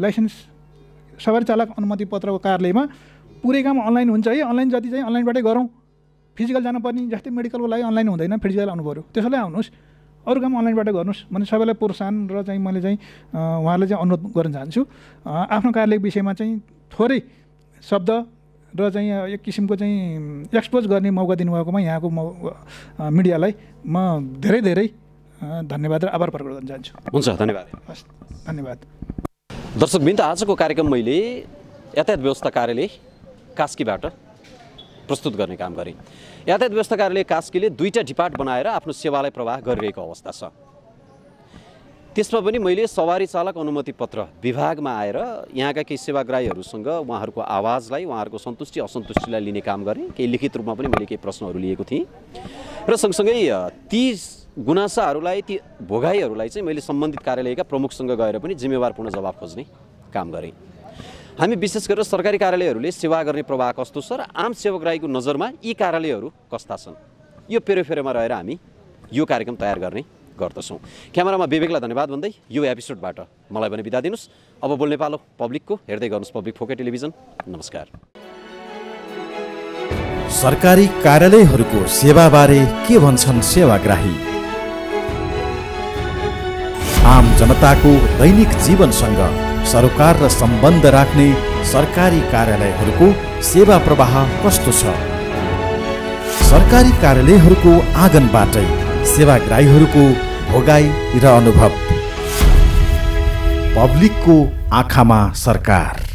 लाइसेन्स सवारी चालक अनुमति पत्रको कार्यालयमा पुरै काम अनलाइन हुन्छ है अनलाइन जति चाहिँ अनलाइनबाटै गरौँ फिजिकल जानुपर्ने जस्तै मेडिकलको लागि अनलाइन हुँदैन फिजिकल आउनु पऱ्यो त्यसैले आउनुहोस् अरू काम अनलाइनबाट गर्नुहोस् भने सबैलाई प्रोत्साहन र चाहिँ मैले चाहिँ उहाँलाई चाहिँ अनुरोध गर्न चाहन्छु आफ्नो कार्यालयको विषयमा चाहिँ थोरै शब्द र चाहिँ एक किसिमको चाहिँ एक्सपोज गर्ने मौका दिनुभएकोमा यहाँको म मिडियालाई म धेरै धेरै धन्यवाद र आभार प्रकट गर्न चाहन्छु हुन्छ धन्यवाद हस् धन्यवाद दर्शक आजको कार्यक्रम मैले यातायात व्यवस्था कार्यालय कास्कीबाट प्रस्तुत गर्ने काम गरे यातायात व्यवस्था कार्यालय कास्कीले दुईवटा डिपार्ट बनाएर आफ्नो सेवालाई प्रवाह गरिरहेको अवस्था छ त्यसमा पनि मैले सवारी चालक अनुमति पत्र विभागमा आएर यहाँका केही सेवाग्राहीहरूसँग उहाँहरूको आवाजलाई उहाँहरूको सन्तुष्टि असन्तुष्टिलाई लिने काम गरेँ केही लिखित रूपमा पनि मैले केही प्रश्नहरू लिएको थिएँ र सँगसँगै ती गुनासाहरूलाई ती भोगाईहरूलाई चाहिँ मैले सम्बन्धित कार्यालयका प्रमुखसँग गएर पनि जिम्मेवारपूर्ण जवाब खोज्ने काम गरेँ हामी विशेष गरेर सरकारी कार्यालयहरूले सेवा गर्ने प्रवाह कस्तो छ र आम सेवक नजरमा यी कार्यालयहरू कस्ता छन् यो पेरोफेरोमा रहेर हामी यो कार्यक्रम तयार गर्ने गर्दछौँ क्यामेरामा विवेकलाई धन्यवाद भन्दै यो एपिसोडबाट मलाई पनि बिदा दिनुहोस् अब बोल्ने पालो पब्लिकको हेर्दै गर्नुहोस् पब्लिक फोके टेलिभिजन नमस्कार सरकारी कार्यालयहरूको सेवाबारे के भन्छन् सेवाग्राही आम जनताको दैनिक जीवनसँग सरोकार र सम्बन्ध राख्ने सरकारी कार्यालयहरूको सेवा प्रवाह कस्तो छ सरकारी कार्यालयहरूको आँगनबाटै सेवाग्राहीहरूको भोगाई र अनुभव पब्लिकको आँखामा सरकार